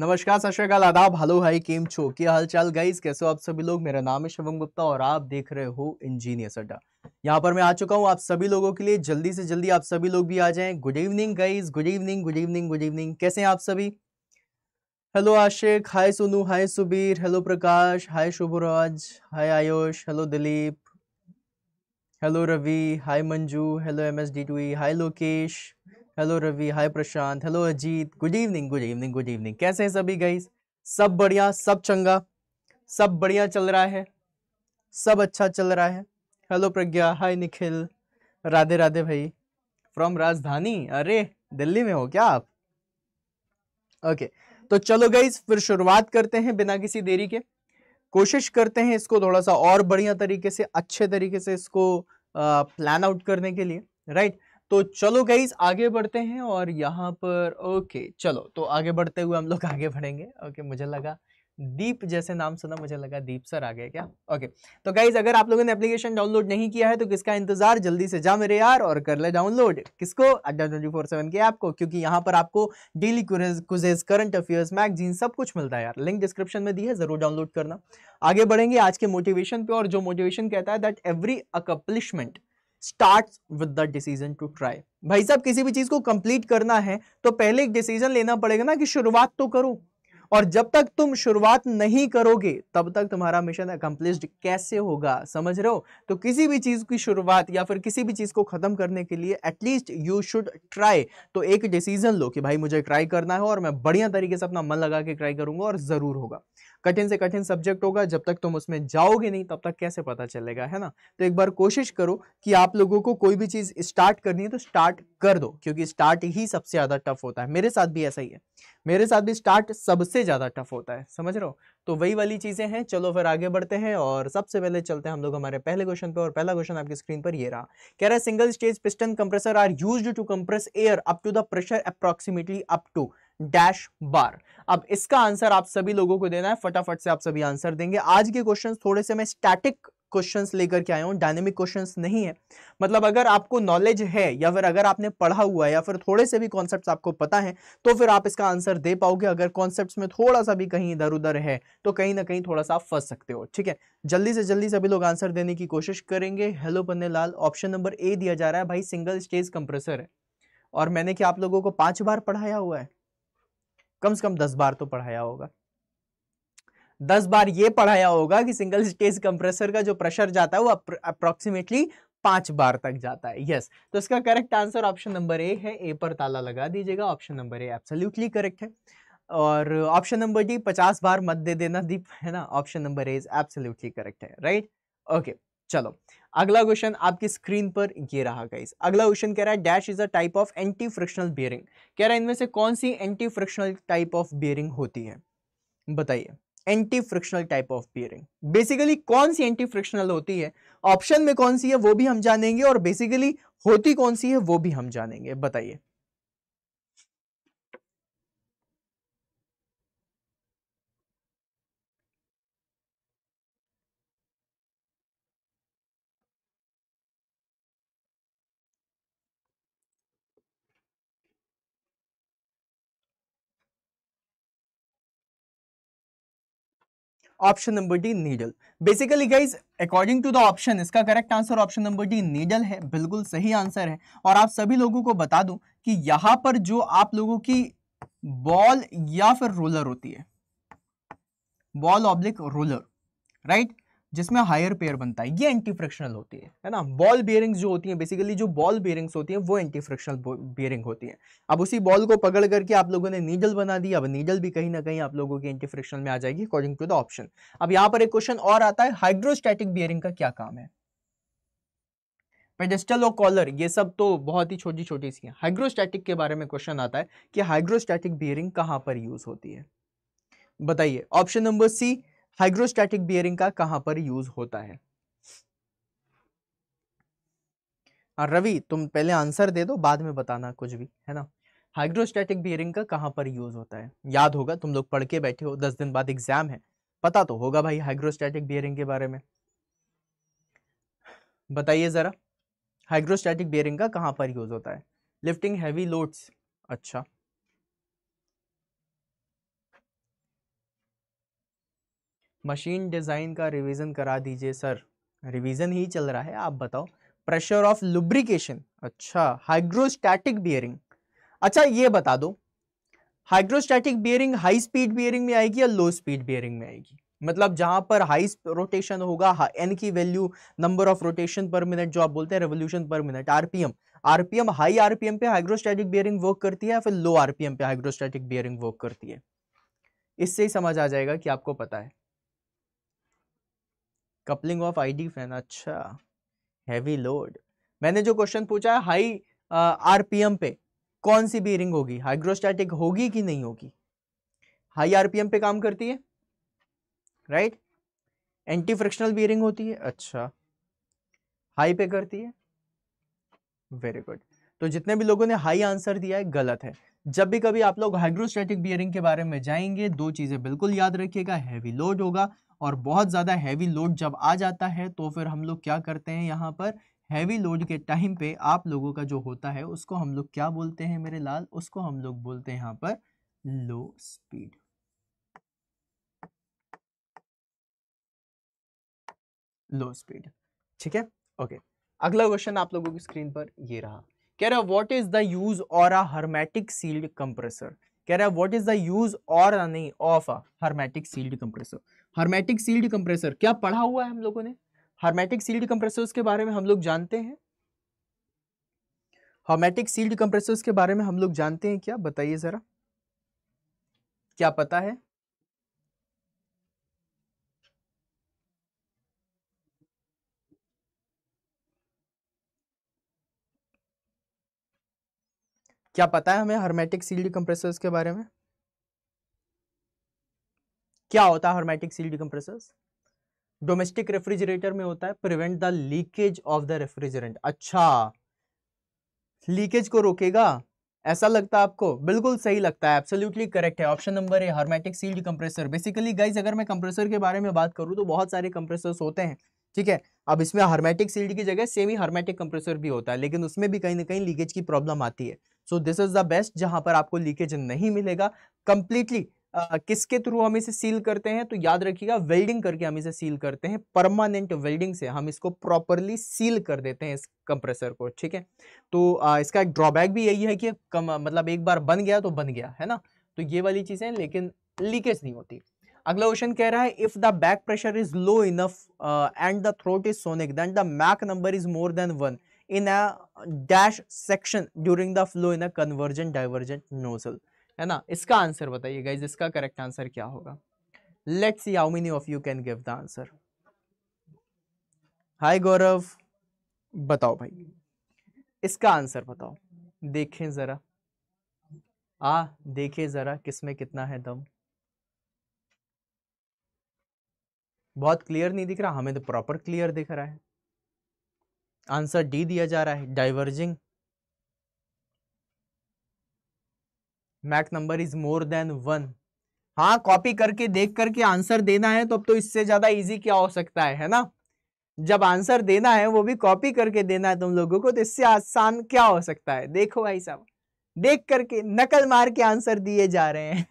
नमस्कार सत आदाब हेलो हाई केम छो क्या हालचाल गाइज कैसे हो आप सभी लोग मेरा नाम है शिवम गुप्ता और आप देख रहे हो इंजीनियर अड्डा यहाँ पर मैं आ चुका हूँ आप सभी लोगों के लिए जल्दी से जल्दी आप सभी लोग भी आ जाएं good evening guys good evening good evening good evening कैसे हैं आप सभी hello Ashiq hi Sonu hi Subir hello Prakash hi Shubhraj hi Ayush hello Dilip hello Ravi hi Manju hello M S D hi Lokesh hello Ravi hi Prashant hello Ajit good evening good evening good evening कैसे हैं सभी guys सब बढ़िया सब चंगा सब बढ़िया चल रहा है सब अच्छा चल रहा है हेलो प्रज्ञा हाय निखिल राधे राधे भाई फ्रॉम राजधानी अरे दिल्ली में हो क्या आप ओके okay, तो चलो गाइस फिर शुरुआत करते हैं बिना किसी देरी के कोशिश करते हैं इसको थोड़ा सा और बढ़िया तरीके से अच्छे तरीके से इसको प्लान आउट करने के लिए राइट right? तो चलो गाइज आगे बढ़ते हैं और यहाँ पर ओके चलो तो आगे बढ़ते हुए हम लोग आगे बढ़ेंगे ओके मुझे लगा दीप जैसे नाम सुना मुझे लगा दीप सर आ गए क्या ओके तो गाइज अगर आप लोगों ने एप्लीकेशन डाउनलोड नहीं किया है तो किसका इंतजार जल्दी से जा मेरे यार और कर ले डाउनलोड किसको अड्डा ट्वेंटी फोर सेवन के ऐप को क्योंकि यहाँ पर आपको daily quizzes current affairs magazine सब कुछ मिलता है यार लिंक डिस्क्रिप्शन में दी है जरूर डाउनलोड करना आगे बढ़ेंगे आज के मोटिवेशन पे और जो मोटिवेशन कहता है that every accomplishment start with the decision to try भाई साहब किसी भी चीज को कंप्लीट करना है तो पहले एक डिसीजन लेना पड़ेगा ना कि शुरुआत तो करो और जब तक तुम शुरुआत नहीं करोगे तब तक तुम्हारा मिशन अकम्प्लिश कैसे होगा समझ रहे हो तो किसी भी चीज़ की शुरुआत या फिर किसी भी चीज़ को ख़त्म करने के लिए एटलीस्ट यू शुड ट्राई तो एक डिसीजन लो कि भाई मुझे ट्राई करना है और मैं बढ़िया तरीके से अपना मन लगा के ट्राई करूंगा और ज़रूर होगा कठिन से कठिन सब्जेक्ट होगा जब तक तुम उसमें जाओगे नहीं तब तक कैसे पता चलेगा है ना तो एक बार कोशिश करो कि आप लोगों को कोई भी चीज़ स्टार्ट करनी है तो स्टार्ट कर दो क्योंकि स्टार्ट ही सबसे ज़्यादा टफ होता है मेरे साथ भी ऐसा ही है मेरे साथ भी स्टार्ट सबसे ज़्यादा टफ होता है समझ रहे हो तो वही वाली चीज़ें हैं चलो फिर आगे बढ़ते हैं और सबसे पहले चलते हैं हम लोग हमारे पहले क्वेश्चन पे और पहला क्वेश्चन आपकी स्क्रीन पर ये रहा कह रहा है single stage piston compressor are use to compress air up to the pressure approximately up to dash bar अब इसका आंसर आप सभी लोगों को देना है फटाफट से आप सभी आंसर देंगे आज के क्वेश्चन थोड़े से मैं स्टैटिक क्वेश्चंस लेकर के आया हूँ डायनेमिक क्वेश्चंस नहीं है मतलब अगर आपको नॉलेज है या फिर अगर आपने पढ़ा हुआ है या फिर थोड़े से भी कॉन्सेप्ट्स आपको पता है तो फिर आप इसका आंसर दे पाओगे अगर कॉन्सेप्ट्स में थोड़ा सा भी कहीं इधर उधर है तो कहीं ना कहीं थोड़ा सा आप फंस सकते हो ठीक है जल्दी से जल्दी सभी लोग आंसर देने की कोशिश करेंगे हेलो पन्ने लाल ऑप्शन नंबर ए दिया जा रहा है भाई सिंगल स्टेज कंप्रेसर है और मैंने क्या आप लोगों को पांच बार पढ़ाया हुआ है कम से कम दस बार तो पढ़ाया होगा दस बार ये पढ़ाया होगा कि सिंगल स्टेज कंप्रेसर का जो प्रेशर जाता है वो अप्रोक्सीमेटली पांच बार तक जाता है यस yes. तो इसका correct answer option number A है ए पर ताला लगा दीजिएगा option number A absolutely correct है और ऑप्शन नंबर डी पचास बार मत दे देना दीप है ना option number A is absolutely correct है राइट ओके okay. चलो अगला क्वेश्चन आपकी स्क्रीन पर ये रहा गाइस अगला क्वेश्चन कह रहा है dash is a type of anti frictional bearing कह रहा है इनमें से कौन सी anti frictional type of bearing होती है बताइए anti frictional type of bearing basically कौन सी एंटी फ्रिक्शनल होती है ऑप्शन में कौन सी है वो भी हम जानेंगे और बेसिकली होती कौन सी है वो भी हम जानेंगे बताइए option number D needle basically guys according to the option इसका correct answer option number D needle है बिल्कुल सही आंसर है और आप सभी लोगों को बता दूं कि यहां पर जो आप लोगों की बॉल या फिर रोलर होती है बॉल ऑब्लिक रोलर राइट जिसमें हायर पेयर बनता है ये एंटी फ्रिक्शनल होती है है ना बॉल बियरिंग्स जो होती हैं बेसिकली जो बॉल बियरिंग्स होती हैं वो एंटी फ्रिक्शनल बियरिंग होती हैं अब उसी बॉल को पकड़ करके आप लोगों ने नीडल बना दी अब नीडल भी कहीं ना कहीं आप लोगों की एंटी फ्रिक्शनल में आ जाएगी अकॉर्डिंग टू द ऑप्शन अब यहाँ पर एक क्वेश्चन और आता है हाइड्रोस्टैटिक बियरिंग का क्या काम है पेडेस्टल और कॉलर ये सब तो बहुत ही छोटी छोटी सी है हाइड्रोस्टैटिक के बारे में क्वेश्चन आता है कि हाइड्रोस्टैटिक बियरिंग कहाँ पर यूज होती है बताइए option number C hydrostatic bearing का कहां पर यूज होता है हाँ, रवि तुम पहले आंसर दे दो बाद में बताना कुछ भी है ना हाइड्रोस्टैटिक बियरिंग का कहां पर यूज होता है याद होगा तुम लोग पढ़ के बैठे हो दस दिन बाद एग्जाम है पता तो होगा भाई हाइड्रोस्टैटिक बियरिंग के बारे में बताइए जरा हाइड्रोस्टैटिक बियरिंग का कहां पर यूज होता है लिफ्टिंग हैवी लोड्स अच्छा मशीन डिज़ाइन का रिवीजन करा दीजिए सर रिवीजन ही चल रहा है आप बताओ प्रेशर ऑफ लुब्रिकेशन अच्छा हाइड्रोस्टैटिक बियरिंग अच्छा ये बता दो hydrostatic bearing high speed bearing में आएगी या लो स्पीड बियरिंग में आएगी मतलब जहां पर हाई रोटेशन होगा एन की value number of rotation per minute जो आप बोलते हैं revolution per minute RPM RPM high RPM पे हाइड्रोस्टैटिक बियरिंग वर्क करती है या फिर लो आरपीएम पे हाइड्रोस्टैटिक बियरिंग वर्क करती है इससे ही समझ आ जाएगा कि आपको पता है कपलिंग ऑफ आईडी फैन अच्छा हैवी लोड मैंने जो क्वेश्चन पूछा है हाई आरपीएम पे कौन सी बीरिंग होगी हाइग्रोस्टैटिक होगी कि नहीं होगी हाई आरपीएम पे काम करती है राइट एंटी फ्रिक्शनल बियरिंग होती है अच्छा हाई पे करती है वेरी गुड तो जितने भी लोगों ने हाई आंसर दिया है गलत है जब भी कभी आप लोग हाइड्रोस्टैटिक बियरिंग के बारे में जाएंगे दो चीज़ें बिल्कुल याद रखिएगा हैवी लोड होगा और बहुत ज़्यादा हैवी लोड जब आ जाता है तो फिर हम लोग क्या करते हैं यहाँ पर हैवी लोड के टाइम पे आप लोगों का जो होता है उसको हम लोग क्या बोलते हैं मेरे लाल उसको हम लोग बोलते हैं यहाँ पर लो स्पीड लो स्पीड ठीक है ओके अगला क्वेश्चन आप लोगों की स्क्रीन पर ये रहा कह रहा है व्हाट इज द यूज और अ हर्मेटिक सील्ड कंप्रेसर कह रहा है व्हाट इज द यूज और नहीं of a hermetic sealed compressor hermetic sealed compressor क्या पढ़ा हुआ है हम लोगों ने हर्मेटिक सील्ड कंप्रेसर्स के बारे में हम लोग जानते हैं हर्मेटिक सील्ड कंप्रेसर्स के बारे में हम लोग जानते हैं क्या बताइए जरा क्या पता है क्या पता है हमें हर्मेटिक सील्ड कंप्रेसर्स के बारे में क्या होता है hermetic sealed compressors domestic refrigerator में होता है prevent the leakage of the refrigerant अच्छा लीकेज को रोकेगा ऐसा लगता है आपको बिल्कुल सही लगता है एब्सोल्युटली करेक्ट है option number A hermetic sealed compressor basically guys अगर मैं कंप्रेसर के बारे में बात करूँ तो बहुत सारे कंप्रेसर्स होते हैं ठीक है अब इसमें हर्मेटिक सील्ड की जगह सेमी हर्मेटिक कंप्रेसर भी होता है लेकिन उसमें भी कहीं ना कहीं लीकेज की प्रॉब्लम आती है so this is the best जहां पर आपको लीकेज नहीं मिलेगा कंप्लीटली Uh, किसके थ्रू हम इसे सील करते हैं तो याद रखिएगा वेल्डिंग करके हम इसे सील करते हैं परमानेंट वेल्डिंग से हम इसको प्रॉपरली सील कर देते हैं इस कंप्रेसर को ठीक है तो uh, इसका एक ड्रॉबैक भी यही है कि कम मतलब एक बार बन गया तो बन गया है ना तो ये वाली चीज़ें लेकिन लीकेज नहीं होती अगला क्वेश्चन कह रहा है if the back pressure is low enough and the throat is sonic then the Mach number is more than one in a dash section during the flow in a convergent divergent nozzle है ना इसका answer बताइए guys इसका correct answer क्या होगा let's see how many of you can give the answer hi Gaurav बताओ भाई इसका आंसर बताओ देखें जरा आ देखें जरा किसमें कितना है दम बहुत क्लियर नहीं दिख रहा हमें तो प्रॉपर क्लियर दिख रहा है आंसर डी दिया जा रहा है diverging Mach number is more than one हाँ कॉपी करके देख करके आंसर देना है तो अब तो इससे ज्यादा इजी क्या हो सकता है है ना जब आंसर देना है वो भी कॉपी करके देना है तुम लोगों को तो इससे आसान क्या हो सकता है देखो भाई साहब देख करके नकल मार के आंसर दिए जा रहे हैं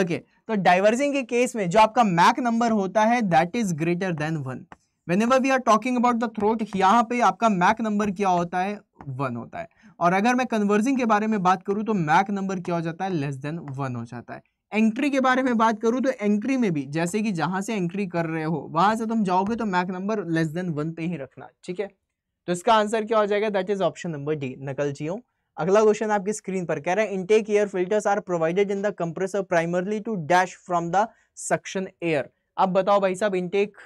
ओके okay. तो डाइवर्जिंग के केस में जो आपका मैक नंबर होता है that is greater than one whenever we are talking about the throat यहाँ पे आपका मैक नंबर क्या होता है वन होता है और अगर मैं कन्वर्जिंग के बारे में बात करूँ तो मैक नंबर क्या हो जाता है लेस देन वन हो जाता है एंट्री के बारे में बात करूँ तो एंट्री में भी जैसे कि जहाँ से एंट्री कर रहे हो वहाँ से तुम जाओगे तो Mach number less than one पे ही रखना ठीक है तो इसका आंसर क्या हो जाएगा that is option number D knuckle जियो अगला क्वेश्चन आपकी स्क्रीन पर कह रहा है intake air filters are provided in the compressor primarily to dash from the suction air अब बताओ भाई साहब इनटेक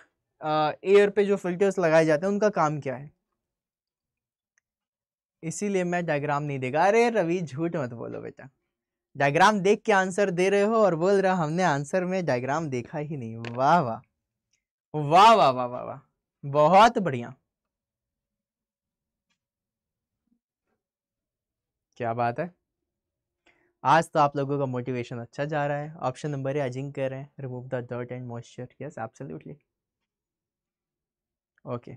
एयर पे जो फिल्टर्स लगाए जाते हैं उनका काम क्या है इसीलिए मैं डायग्राम नहीं देगा अरे रवि झूठ मत बोलो बेटा डायग्राम देख के आंसर दे रहे हो और बोल रहा हमने आंसर में डायग्राम देखा ही नहीं वाह वाह वाह वाह वाह वाह वाह बहुत बढ़िया क्या बात है आज तो आप लोगों का मोटिवेशन अच्छा जा रहा है ऑप्शन नंबर है अजिंक कर रहे हैं remove the dirt and moisture yes absolutely okay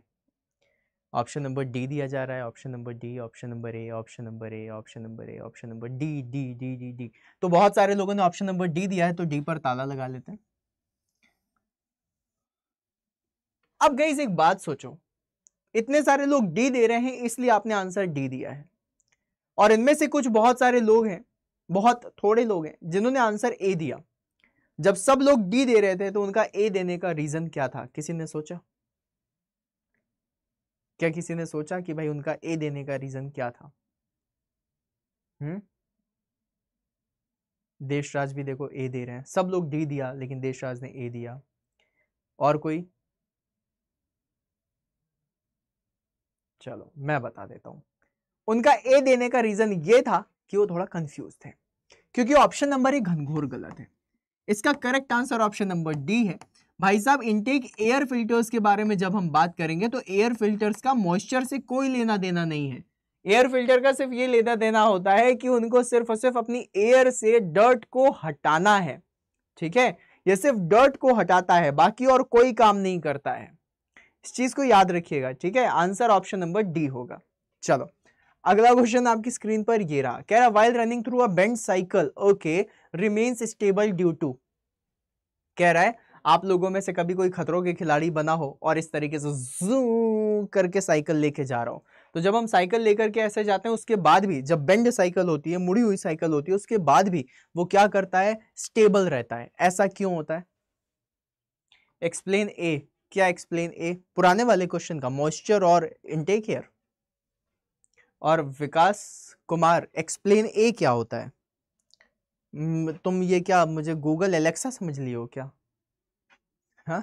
option number D दिया जा रहा है option number D option number A option number A option number A option number D D D D D D बहुत सारे लोगों ने option number D दिया है तो डी पर ताला लगा लेते हैं अब गई एक बात सोचो इतने सारे लोग डी दे रहे हैं इसलिए आपने आंसर डी दिया है और इनमें से कुछ बहुत सारे लोग हैं बहुत थोड़े लोग हैं जिन्होंने आंसर ए दिया जब सब लोग डी दे रहे थे तो उनका ए देने का रीजन क्या था किसी ने सोचा क्या किसी ने सोचा कि भाई उनका ए देने का रीजन क्या था हम्म देशराज भी देखो ए दे रहे हैं सब लोग डी दिया लेकिन देशराज ने ए दिया और कोई चलो मैं बता देता हूं उनका ए देने का रीजन ये था कि वो थोड़ा कंफ्यूज थे क्योंकि ऑप्शन नंबर ए घनघोर गलत है इसका correct answer option number D है भाई साहब इनटेक एयर फिल्टर्स के बारे में जब हम बात करेंगे तो एयर फिल्टर्स का मॉइस्चर से कोई लेना देना नहीं है एयर फिल्टर का सिर्फ ये लेना देना होता है कि उनको सिर्फ और सिर्फ अपनी एयर से डर्ट को हटाना है ठीक है ये सिर्फ डर्ट को हटाता है बाकी और कोई काम नहीं करता है इस चीज़ को याद रखिएगा ठीक है आंसर ऑप्शन नंबर डी होगा चलो अगला क्वेश्चन आपकी स्क्रीन पर ये रहा कह रहा while running through a bend cycle okay remains stable due to कह रहा है आप लोगों में से कभी कोई खतरों के खिलाड़ी बना हो और इस तरीके से जू करके साइकिल लेके जा रहा हो तो जब हम साइकिल लेकर के ऐसे जाते हैं उसके बाद भी जब बेंड साइकिल होती है मुड़ी हुई साइकिल होती है उसके बाद भी वो क्या करता है स्टेबल रहता है ऐसा क्यों होता है एक्सप्लेन ए क्या एक्सप्लेन ए पुराने वाले क्वेश्चन का मॉइस्चर और इनटेक एयर और विकास कुमार एक्सप्लेन ए क्या होता है तुम ये क्या मुझे गूगल एलेक्सा समझ लिए हो क्या हाँ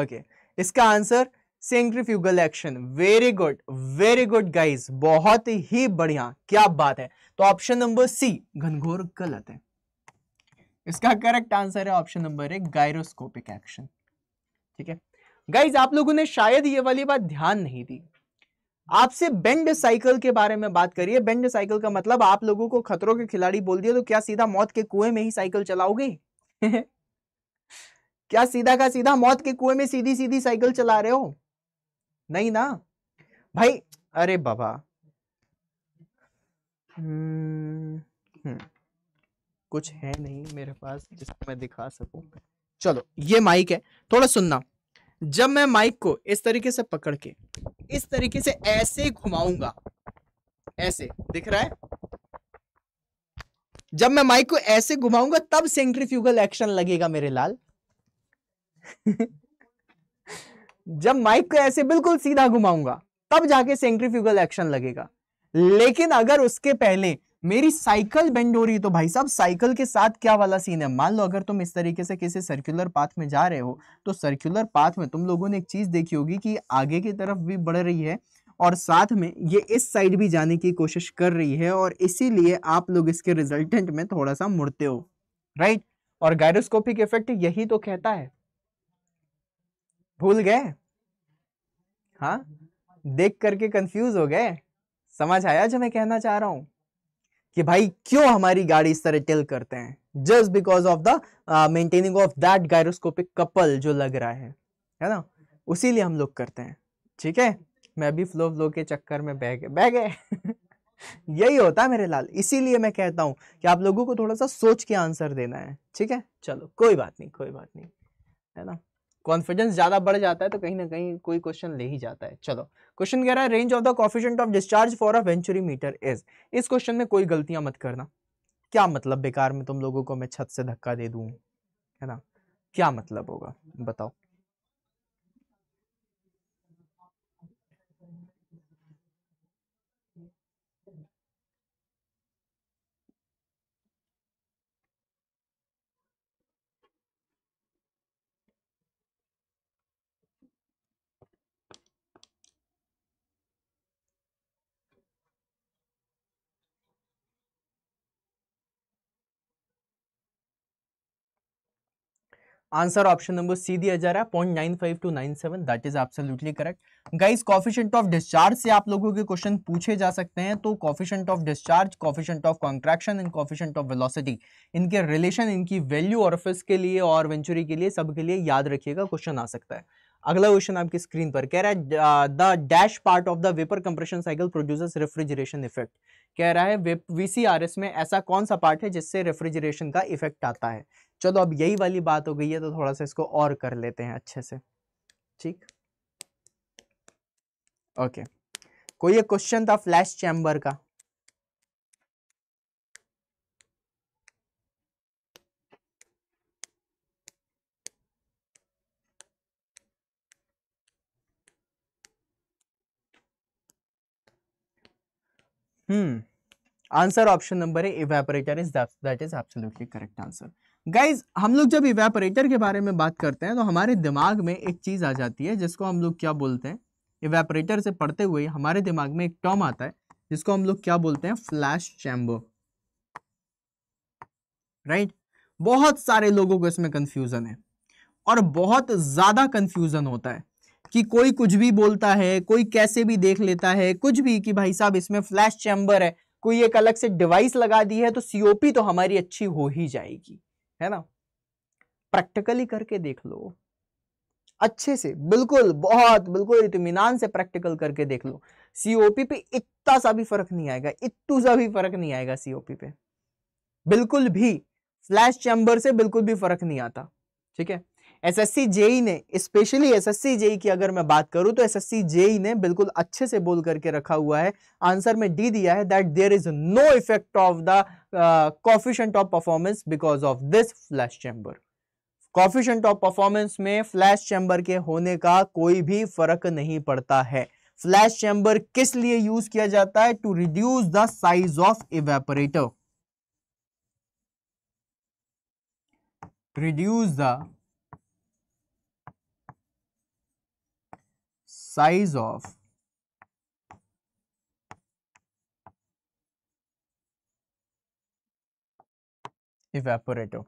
ओके okay. इसका answer centrifugal action very good very good guys बहुत ही बढ़िया क्या बात है तो ऑप्शन नंबर सी घनघोर गलत है इसका करेक्ट आंसर है ऑप्शन नंबर एक गायरोस्कोपिक एक्शन ठीक है गाइज आप लोगों ने शायद ये वाली बात ध्यान नहीं दी आपसे बेंड साइकिल के बारे में बात करिए बेंड साइकिल का मतलब आप लोगों को खतरों के खिलाड़ी बोल दिया तो क्या सीधा मौत के कुएं में ही साइकिल चलाओगे क्या सीधा का सीधा मौत के कुएं में सीधी सीधी साइकिल चला रहे हो नहीं ना भाई अरे बाबा हम्म, हम्म। कुछ है नहीं मेरे पास जिसको मैं दिखा सकूं चलो ये माइक है थोड़ा सुनना जब मैं माइक को इस तरीके से पकड़ के इस तरीके से ऐसे घुमाऊंगा ऐसे दिख रहा है जब मैं माइक को ऐसे घुमाऊंगा तब सेंट्रीफ्यूगल एक्शन लगेगा मेरे लाल जब माइक को ऐसे बिल्कुल सीधा घुमाऊंगा तब जाके सेंट्रीफ्यूगल एक्शन लगेगा लेकिन अगर उसके पहले मेरी साइकिल बेंड हो रही है तो भाई साहब साइकिल के साथ क्या वाला सीन है मान लो अगर तुम इस तरीके से किसी सर्कुलर पाथ में जा रहे हो तो सर्कुलर पाथ में तुम लोगों ने एक चीज़ देखी होगी कि आगे की तरफ भी बढ़ रही है और साथ में ये इस साइड भी जाने की कोशिश कर रही है और इसीलिए आप लोग इसके रिजल्टेंट में थोड़ा सा मुड़ते हो राइट और गायरोस्कोपिक इफेक्ट यही तो कहता है भूल गए हाँ देख करके कंफ्यूज हो गए समझ आया जो मैं कहना चाह रहा हूं कि भाई क्यों हमारी गाड़ी इस तरह टिल करते हैं just because of the maintaining of that gyroscopic couple जो लग रहा है है ना उसी लिए हम लोग करते हैं ठीक है मैं भी फ्लो फ्लो के चक्कर में बह गए बह गए यही होता है मेरे लाल इसीलिए मैं कहता हूं कि आप लोगों को थोड़ा सा सोच के आंसर देना है ठीक है चलो कोई बात नहीं कोई बात नहीं है ना कॉन्फिडेंस ज़्यादा बढ़ जाता है तो कहीं ना कहीं कोई क्वेश्चन ले ही जाता है चलो क्वेश्चन कह रहा है range of the coefficient of discharge for a venturi meter is इस क्वेश्चन में कोई गलतियां मत करना क्या मतलब बेकार में तुम लोगों को मैं छत से धक्का दे दूँ है ना क्या मतलब होगा बताओ आंसर ऑप्शन नंबर सी दिया जा रहा है point nine five to nine seven that is absolutely correct guys coefficient of discharge से आप लोगों के क्वेश्चन पूछे जा सकते हैं तो coefficient of discharge coefficient of contraction and coefficient of velocity इनके रिलेशन इनकी वैल्यू ऑर्फिस के लिए और वेंचुरी के लिए सबके लिए याद रखिएगा क्वेश्चन आ सकता है अगला क्वेश्चन आपकी स्क्रीन पर कह रहा है the dash part of the vapour compression cycle producers refrigeration effect कह रहा है वीसीआरएस में ऐसा कौन सा पार्ट है जिससे रेफ्रिजरेशन का इफेक्ट आता है चलो अब यही वाली बात हो गई है तो थोड़ा सा इसको और कर लेते हैं अच्छे से ठीक ओके कोई एक क्वेश्चन था फ्लैश चैम्बर का हम्म आंसर ऑप्शन नंबर है evaporator is that is absolutely correct answer guys हम लोग जब इवेपोरेटर के बारे में बात करते हैं तो हमारे दिमाग में एक चीज़ आ जाती है जिसको हम लोग क्या बोलते हैं इवेपोरेटर से पढ़ते हुए हमारे दिमाग में एक टर्म आता है जिसको हम लोग क्या बोलते हैं फ्लैश चैम्बर राइट बहुत सारे लोगों को इसमें कन्फ्यूज़न है और बहुत ज़्यादा कन्फ्यूज़न होता है कि कोई कुछ भी बोलता है कोई कैसे भी देख लेता है कुछ भी कि भाई साहब इसमें फ्लैश चैम्बर है कोई एक अलग से डिवाइस लगा दी है तो सीओपी तो हमारी अच्छी हो ही जाएगी है ना प्रैक्टिकली करके देख लो अच्छे से बिल्कुल बहुत बिल्कुल इतमान से प्रैक्टिकल करके देख लो सीओपी पे इतना सा भी फर्क नहीं आएगा इतू सा भी फर्क नहीं आएगा सीओपी पे बिल्कुल भी फ्लैश चैम्बर से बिल्कुल भी फर्क नहीं आता ठीक है एसएससी जेई e ने स्पेशली एसएससी जेई की अगर मैं बात करूं तो एसएससी जेई e ने बिल्कुल अच्छे से बोल करके रखा हुआ है आंसर में डी दिया है that there is no effect of the coefficient of performance because of this flash chamber coefficient of performance में फ्लैश चैम्बर के होने का कोई भी फर्क नहीं पड़ता है फ्लैश चैम्बर किस लिए यूज किया जाता है to reduce the size of evaporator reduce the size of evaporator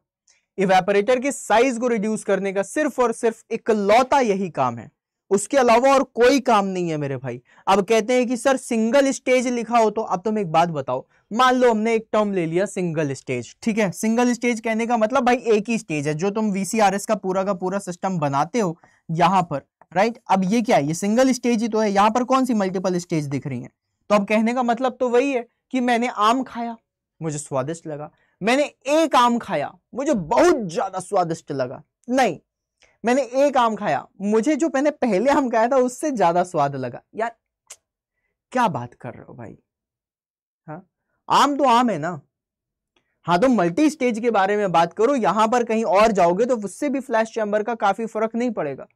evaporator की साइज को रिड्यूस करने का सिर्फ और सिर्फ इकलौता यही काम है उसके अलावा और कोई काम नहीं है मेरे भाई अब कहते हैं कि सर सिंगल स्टेज लिखा हो तो अब तुम एक बात बताओ मान लो हमने एक टर्म ले लिया सिंगल स्टेज ठीक है सिंगल स्टेज कहने का मतलब भाई एक ही स्टेज है जो तुम वीसीआरएस का पूरा का पूरा सिस्टम बनाते हो यहां पर राइट अब ये क्या है ये सिंगल स्टेज ही तो है यहां पर कौन सी मल्टीपल स्टेज दिख रही है तो अब कहने का मतलब तो वही है कि मैंने आम खाया मुझे स्वादिष्ट लगा मैंने एक आम खाया मुझे बहुत ज्यादा स्वादिष्ट लगा नहीं मैंने एक आम खाया मुझे जो मैंने पहले आम खाया था उससे ज्यादा स्वाद लगा यार क्या बात कर रहे हो भाई हाँ आम तो आम है ना हाँ तो मल्टी स्टेज के बारे में बात करो यहां पर कहीं और जाओगे तो उससे भी फ्लैश चैम्बर का काफी फर्क नहीं पड़ेगा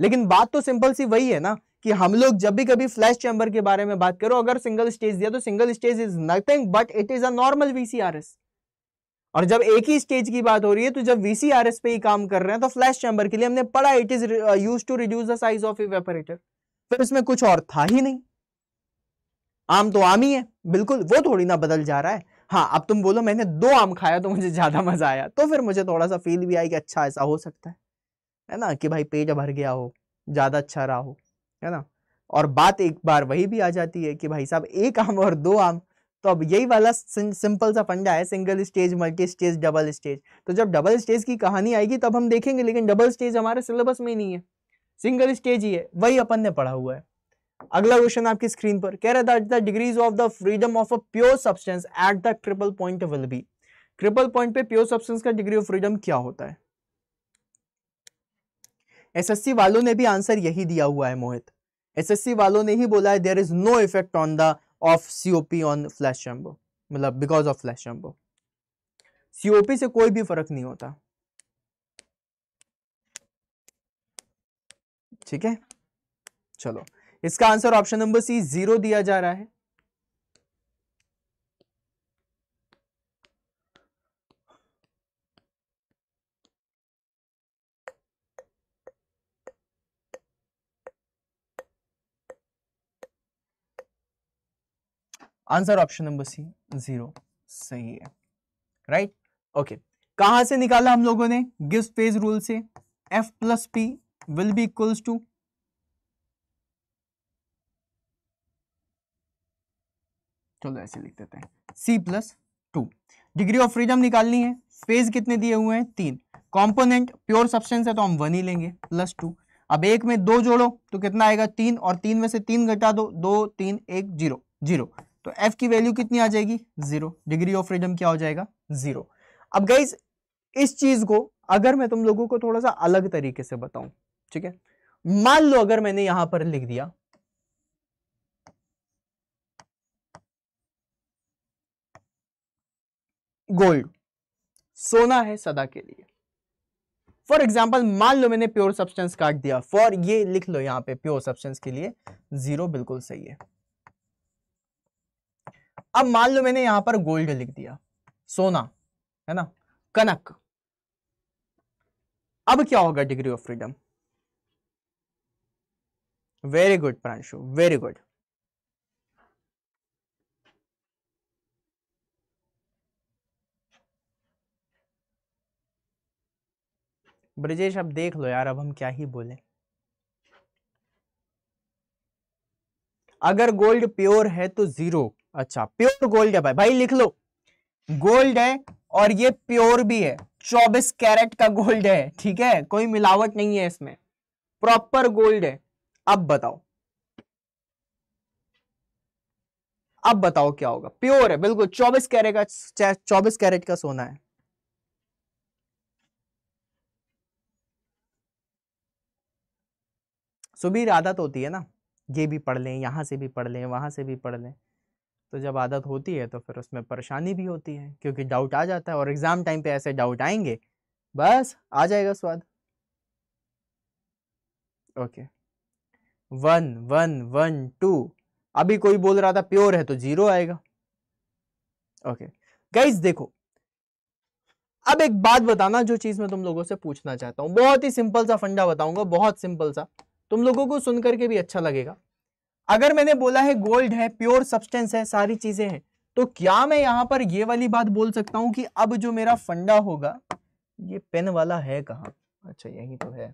लेकिन बात तो सिंपल सी वही है ना कि हम लोग जब भी कभी फ्लैश चैम्बर के बारे में बात करो अगर सिंगल स्टेज दिया तो single stage is nothing but it is a normal VCRS और जब एक ही स्टेज की बात हो रही है तो जब वीसीआरएस पे ही काम कर रहे हैं तो फ्लैश चैम्बर के लिए हमने पढ़ा it is use to reduce the size of evaporator फिर इसमें कुछ और था ही नहीं आम तो आम ही है बिल्कुल वो थोड़ी ना बदल जा रहा है हाँ अब तुम बोलो मैंने दो आम खाया तो मुझे ज्यादा मजा आया तो फिर मुझे थोड़ा सा फील भी आई कि अच्छा ऐसा हो सकता है है ना कि भाई पेज भर गया हो ज़्यादा अच्छा रहा हो है ना और बात एक बार वही भी आ जाती है कि भाई साहब एक आम और दो आम तो अब यही वाला सिंपल सा फंडा है single stage multi stage double stage तो जब डबल स्टेज की कहानी आएगी तब हम देखेंगे लेकिन डबल स्टेज हमारे सिलेबस में ही नहीं है सिंगल स्टेज ही है वही अपन ने पढ़ा हुआ है अगला क्वेश्चन आपकी स्क्रीन पर कह रहा था degrees of the freedom of a pure substance at the triple point will be triple point पे प्योर सब्सटेंस का डिग्री ऑफ फ्रीडम क्या होता है एसएससी वालों ने भी आंसर यही दिया हुआ है मोहित एसएससी वालों ने ही बोला है there is no effect on the of COP on flash chamber मतलब because of flash chamber COP से कोई भी फर्क नहीं होता ठीक है चलो इसका answer option number C zero दिया जा रहा है answer option number C zero सही है राइट ओके कहा से निकाला हम लोगों ने गिव्स पेज रूल से F plus P will be equals to चलो ऐसे लिख देते हैं C plus two degree of freedom निकालनी है फेज कितने दिए हुए हैं तीन कंपोनेंट प्योर सब्सटेंस है तो हम वन ही लेंगे प्लस टू अब एक में दो जोड़ो तो कितना आएगा तीन और तीन में से तीन घटा दो दो तीन एक जीरो जीरो तो एफ की वैल्यू कितनी आ जाएगी जीरो डिग्री ऑफ फ्रीडम क्या हो जाएगा जीरो अब गाइज इस चीज को अगर मैं तुम लोगों को थोड़ा सा अलग तरीके से बताऊं ठीक है मान लो अगर मैंने यहां पर लिख दिया गोल्ड सोना है सदा के लिए फॉर एग्जाम्पल मान लो मैंने प्योर सब्सटेंस काट दिया फॉर ये लिख लो यहां पे प्योर सब्सटेंस के लिए जीरो बिल्कुल सही है अब मान लो मैंने यहां पर गोल्ड लिख दिया सोना है ना कनक अब क्या होगा degree of freedom very good Pranshu very good Brajesh अब देख लो यार अब हम क्या ही बोले अगर गोल्ड प्योर है तो जीरो अच्छा प्योर गोल्ड है भाई भाई लिख लो गोल्ड है और ये प्योर भी है चौबीस कैरेट का गोल्ड है ठीक है कोई मिलावट नहीं है इसमें प्रॉपर गोल्ड है अब बताओ अब बताओ क्या होगा प्योर है बिल्कुल चौबीस कैरेट का चौबीस कैरेट का सोना है सुबह आदत होती है ना ये भी पढ़ लें यहां से भी पढ़ लें वहां से भी पढ़ लें तो जब आदत होती है तो फिर उसमें परेशानी भी होती है क्योंकि डाउट आ जाता है और एग्ज़ाम टाइम पे ऐसे डाउट आएंगे बस आ जाएगा स्वाद okay one one one two अभी कोई बोल रहा था प्योर है तो जीरो आएगा ओके गाइज देखो अब एक बात बताना जो चीज मैं तुम लोगों से पूछना चाहता हूं बहुत ही सिंपल सा फंडा बताऊंगा बहुत सिंपल सा तुम लोगों को सुनकर के भी अच्छा लगेगा अगर मैंने बोला है गोल्ड है प्योर सब्सटेंस है सारी चीजें हैं तो क्या मैं यहां पर ये वाली बात बोल सकता हूं कि अब जो मेरा फंडा होगा ये पेन वाला है कहा अच्छा यही तो है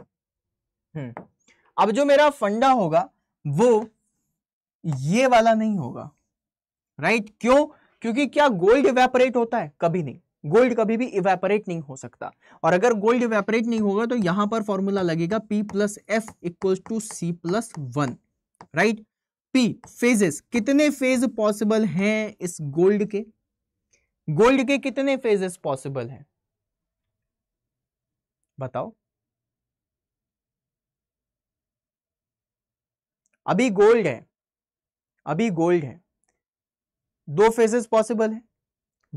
हम्म, अब जो मेरा फंडा होगा वो ये वाला नहीं होगा राइट क्यों क्योंकि क्या गोल्ड इवेपरेट होता है कभी नहीं गोल्ड कभी भी इवेपरेट नहीं हो सकता और अगर गोल्ड इवेपरेट नहीं होगा तो यहां पर फॉर्मूला लगेगा P plus F equal to C plus one right P phases कितने फेज पॉसिबल हैं इस गोल्ड के गोल्ड के कितने फेजेस पॉसिबल हैं बताओ अभी गोल्ड है अभी गोल्ड है दो फेजेस पॉसिबल है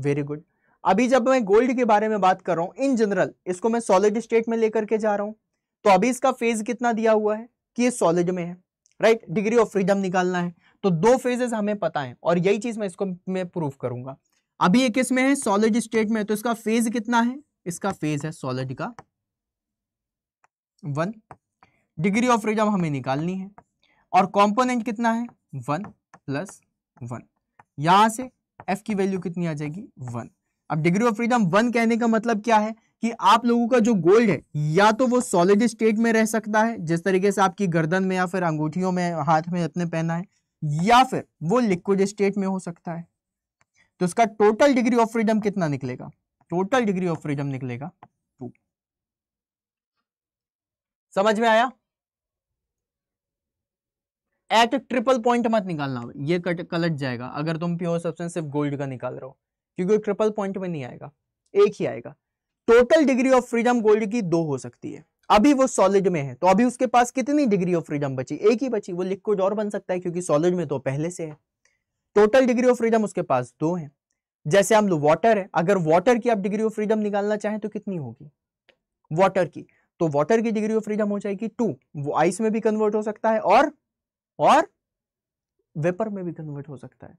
वेरी गुड अभी जब मैं गोल्ड के बारे में बात कर रहा हूं इन जनरल इसको मैं सॉलिड स्टेट में लेकर के जा रहा हूं तो अभी इसका फेज कितना दिया हुआ है कि ये सॉलिड में है राइट डिग्री ऑफ फ्रीडम निकालना है तो दो फेजेस हमें पता है और यही चीज मैं इसको मैं प्रूव करूंगा अभी एक इसमें है सॉलिड स्टेट में तो इसका फेज कितना है इसका फेज है सॉलिड का वन डिग्री ऑफ फ्रीडम हमें निकालनी है और कॉम्पोनेंट कितना है वन प्लस वन यहां से एफ की वैल्यू कितनी आ जाएगी वन अब डिग्री ऑफ फ्रीडम वन कहने का मतलब क्या है कि आप लोगों का जो गोल्ड है या तो वो सॉलिड स्टेट में रह सकता है जिस तरीके से आपकी गर्दन में या फिर अंगूठियों में हाथ में अपने पहना है या फिर वो लिक्विड स्टेट में हो सकता है तो उसका टोटल डिग्री ऑफ फ्रीडम कितना निकलेगा टोटल डिग्री ऑफ फ्रीडम निकलेगा टू समझ में आया एट ट्रिपल पॉइंट मत निकालना ये कट कलट जाएगा अगर तुम प्योर सब्सटेंस सिर्फ गोल्ड का निकाल रहे हो क्योंकि ट्रिपल पॉइंट में नहीं आएगा एक ही आएगा total degree of freedom gold की दो हो सकती है अभी वो सॉलिड में है तो अभी उसके पास कितनी डिग्री ऑफ फ्रीडम बची एक ही बची वो लिक्विड और बन सकता है क्योंकि सॉलिड में तो पहले से है टोटल डिग्री ऑफ फ्रीडम उसके पास दो है जैसे हम लोग वाटर है अगर वाटर की आप डिग्री ऑफ फ्रीडम निकालना चाहें तो कितनी होगी वाटर की तो वाटर की डिग्री ऑफ फ्रीडम हो जाएगी टू वो आइस में भी कन्वर्ट हो सकता है और और वेपर में भी कन्वर्ट हो सकता है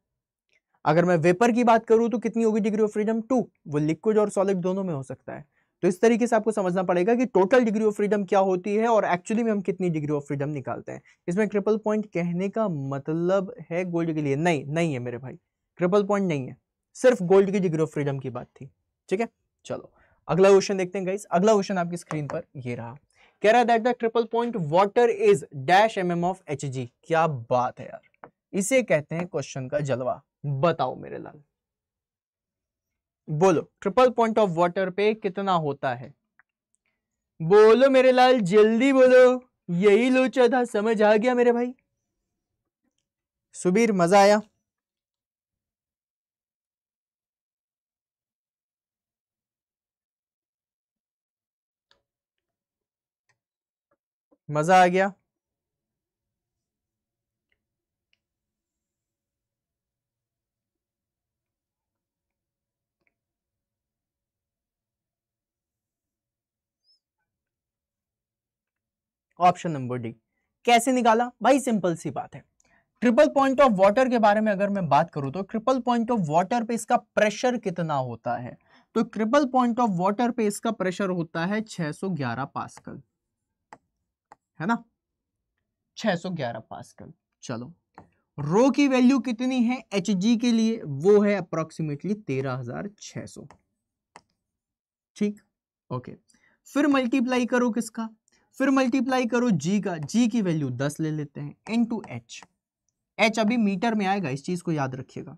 अगर मैं वेपर की बात करूँ तो कितनी होगी डिग्री ऑफ फ्रीडम टू वो लिक्विड और सॉलिड दोनों में हो सकता है तो इस तरीके से आपको समझना पड़ेगा कि टोटल डिग्री ऑफ फ्रीडम क्या होती है और एक्चुअली में हम कितनी डिग्री ऑफ फ्रीडम निकालते हैं इसमें ट्रिपल पॉइंट कहने का मतलब है गोल्ड के लिए नहीं नहीं है मेरे भाई ट्रिपल पॉइंट नहीं है सिर्फ गोल्ड की डिग्री ऑफ फ्रीडम की बात थी ठीक है चलो अगला क्वेश्चन देखते हैं गाइस अगला क्वेश्चन आपकी स्क्रीन पर ये रहा कह रहा that the triple point water is dash M of H G क्या बात है यार इसे कहते हैं क्वेश्चन का जलवा बताओ मेरे लाल बोलो ट्रिपल पॉइंट ऑफ वाटर पे कितना होता है बोलो मेरे लाल जल्दी बोलो यही लोचा था समझ आ गया मेरे भाई सुबीर मजा आया मजा आ गया ऑप्शन नंबर डी कैसे निकाला भाई सिंपल सी बात है ट्रिपल पॉइंट ऑफ वाटर के बारे में अगर मैं बात करूं तो ट्रिपल पॉइंट ऑफ वाटर पे इसका प्रेशर कितना होता है तो ट्रिपल पॉइंट ऑफ वाटर पे इसका प्रेशर होता है 611 पास्कल है ना 611 पास्कल चलो रो की वैल्यू कितनी है एच के लिए वो है अप्रोक्सीमेटली तेरह ठीक ओके फिर मल्टीप्लाई करो किसका फिर मल्टीप्लाई करो जी का जी की वैल्यू दस ले लेते हैं इन टू एच एच अभी मीटर में आएगा इस चीज़ को याद रखिएगा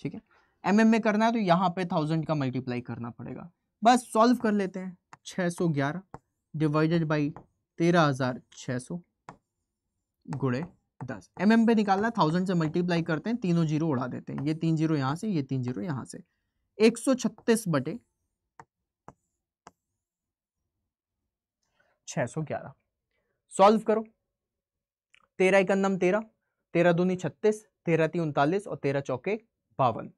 ठीक है एम mm में करना है तो यहाँ पे थाउजेंड का मल्टीप्लाई करना पड़ेगा बस सॉल्व कर लेते हैं छः सौ ग्यारह डिवाइडेड बाई तेरह हज़ार छः सौ गुड़े दस एम mm पे निकालना थाउजेंड से मल्टीप्लाई करते हैं तीनों जीरो उड़ा देते हैं ये तीन जीरो यहाँ से ये तीन जीरो यहाँ से एक सौ छत्तीस बटे छः सौ ग्यारह सॉल्व करो तेरह इकन्नम तेरह तेरह दूनी छत्तीस तेरह ती उनतालीस और तेरह चौके बावन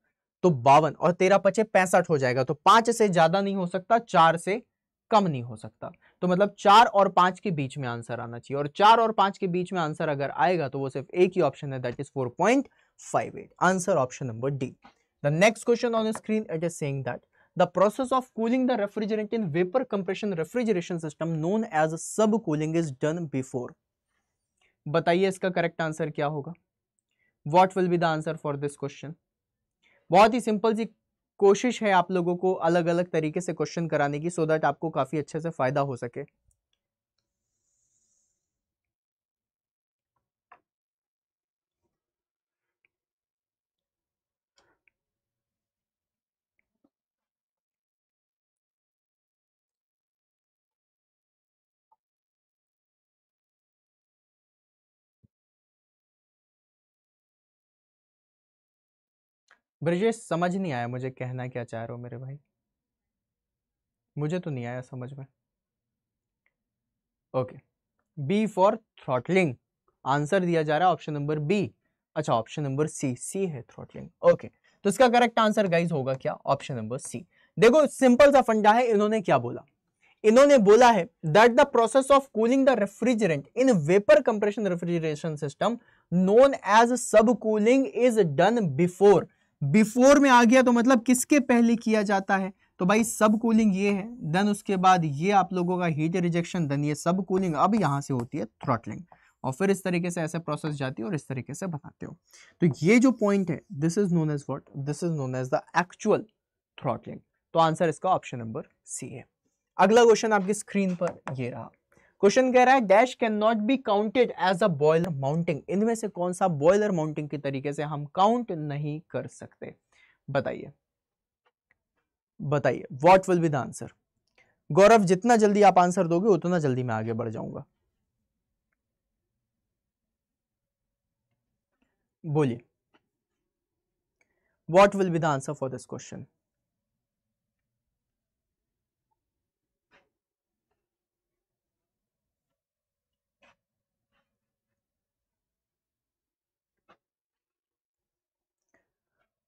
तो बावन और तेरह पचे पैंसठ हो जाएगा तो पांच से ज्यादा नहीं हो सकता चार से कम नहीं हो सकता तो मतलब चार और पांच के बीच में आंसर आना चाहिए और चार और पांच के बीच में आंसर अगर आएगा तो वो सिर्फ एक ही ऑप्शन है that is four point five eight answer option number D the next question on screen it is saying that The process of cooling the refrigerant in vapor compression refrigeration system known as sub cooling is done before. बताइए इसका correct answer क्या होगा what will be the answer for this question बहुत ही simple सी कोशिश है आप लोगों को अलग अलग तरीके से क्वेश्चन कराने की सो so दैट आपको काफ़ी अच्छे से फ़ायदा हो सके ब्रजेश समझ नहीं आया मुझे कहना क्या चाह रहे हो मेरे भाई मुझे तो नहीं आया समझ में okay B for throttling answer दिया जा रहा है ऑप्शन नंबर बी अच्छा ऑप्शन नंबर सी सी है थ्रॉटलिंग ओके तो इसका करेक्ट आंसर गाइज होगा क्या ऑप्शन नंबर सी देखो सिंपल सा फंडा है इन्होंने क्या बोला इन्होंने बोला है that the process of cooling the refrigerant in vapour compression refrigeration system known as sub cooling is done before before में आ गया तो मतलब किसके पहले किया जाता है तो भाई सब कूलिंग ये है देन उसके बाद ये आप लोगों का हीट रिजेक्शन देन ये सब कूलिंग अब यहाँ से होती है थ्रॉटलिंग और फिर इस तरीके से ऐसे प्रोसेस जाती है और इस तरीके से बताते हो तो ये जो पॉइंट है this is known as what this is known as the actual throttling तो आंसर इसका ऑप्शन नंबर सी है अगला क्वेश्चन आपकी स्क्रीन पर ये रहा क्वेश्चन कह रहा है dash can not be counted as a boiler mounting इनमें से कौन सा बॉयलर माउंटिंग के तरीके से हम काउंट नहीं कर सकते बताइए बताइए what will be the answer Gaurav जितना जल्दी आप आंसर दोगे उतना जल्दी मैं आगे बढ़ जाऊंगा बोलिए what will be the answer for this question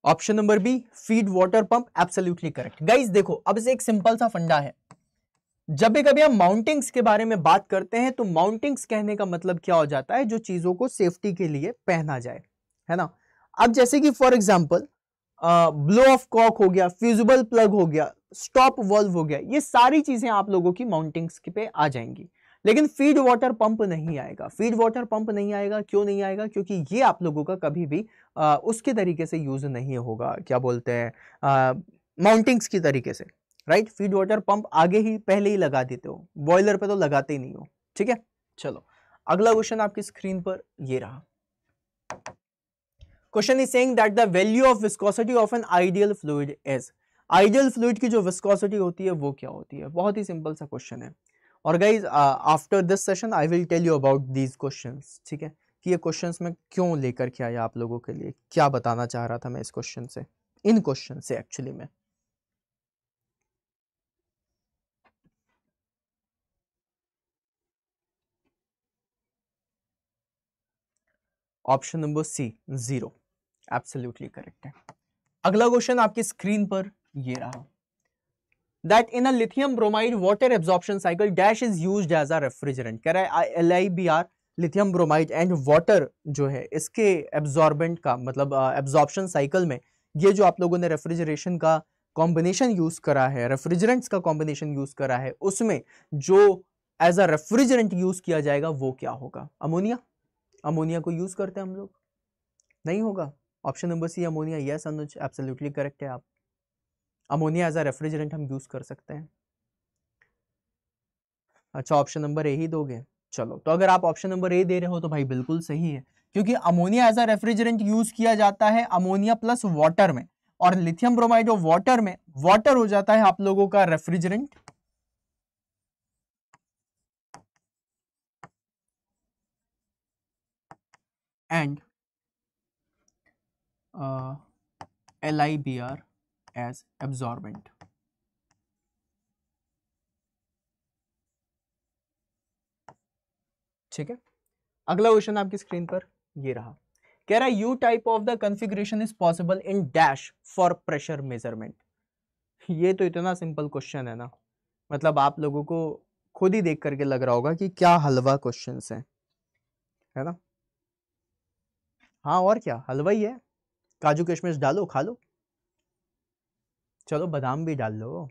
option number B feed water pump absolutely correct guys देखो अब इसे एक सिंपल सा फंडा है जब भी कभी हम माउंटिंग्स के बारे में बात करते हैं तो माउंटिंग्स कहने का मतलब क्या हो जाता है जो चीजों को सेफ्टी के लिए पहना जाए है ना अब जैसे कि for example blow off cock हो गया फ्यूजबल प्लग हो गया स्टॉप वॉल्व हो गया ये सारी चीजें आप लोगों की माउंटिंग्स पे आ जाएंगी लेकिन फीड वाटर पंप नहीं आएगा फीड वाटर पंप नहीं आएगा क्यों नहीं आएगा क्योंकि ये आप लोगों का कभी भी आ, उसके तरीके से यूज़ नहीं होगा क्या बोलते हैं माउंटिंग्स की तरीके से राइट फीड वाटर पंप आगे ही पहले ही लगा देते हो बॉयलर पे तो लगाते ही नहीं हो ठीक है चलो अगला क्वेश्चन आपकी स्क्रीन पर ये रहा question is saying that the value of viscosity of an ideal fluid is ideal fluid की जो विस्कोसिटी होती है वो क्या होती है बहुत ही सिंपल सा क्वेश्चन है और guys after this session I will tell you about these question ठीक है कि ये क्वेश्चन मैं क्यों लेकर के आया आप लोगों के लिए क्या बताना चाह रहा था मैं इस क्वेश्चन से इन क्वेश्चन से एक्चुअली में option number C zero absolutely correct है अगला क्वेश्चन आपकी स्क्रीन पर ये रहा that in a lithium bromide water absorption cycle dash is used as a refrigerant कह रहा है LIBr lithium bromide and water जो है इसके absorbent का मतलब absorption cycle में ये जो आप लोगों ने refrigeration का कॉम्बिनेशन यूज़ करा है रेफ्रिजरेंट्स का कॉम्बिनेशन यूज़ करा है उसमें जो एज अ रेफ्रिजरेंट यूज़ किया जाएगा वो क्या होगा अमोनिया अमोनिया को यूज़ करते हैं हम लोग नहीं होगा option number C ammonia yes Anuj absolutely correct है आप अमोनिया एज अ रेफ्रिजरेंट हम यूज़ कर सकते हैं अच्छा ऑप्शन नंबर ए ही दोगे चलो तो अगर आप ऑप्शन नंबर ए दे रहे हो तो भाई बिल्कुल सही है क्योंकि ammonia as a refrigerant use किया जाता है अमोनिया प्लस वाटर में और लिथियम ब्रोमाइड ऑफ वाटर में वाटर हो जाता है आप लोगों का refrigerant and L I B R as absorbent. ठीक है अगला क्वेश्चन आपकी स्क्रीन पर ये रहा कह रहा है U type of the configuration is possible in dash for pressure measurement ये तो इतना सिंपल क्वेश्चन है ना मतलब आप लोगों को खुद ही देख करके लग रहा होगा कि क्या हलवा क्वेश्चन है है ना हाँ और क्या हलवा ही है काजू किशमिश डालो खा लो चलो बादाम भी डाल लो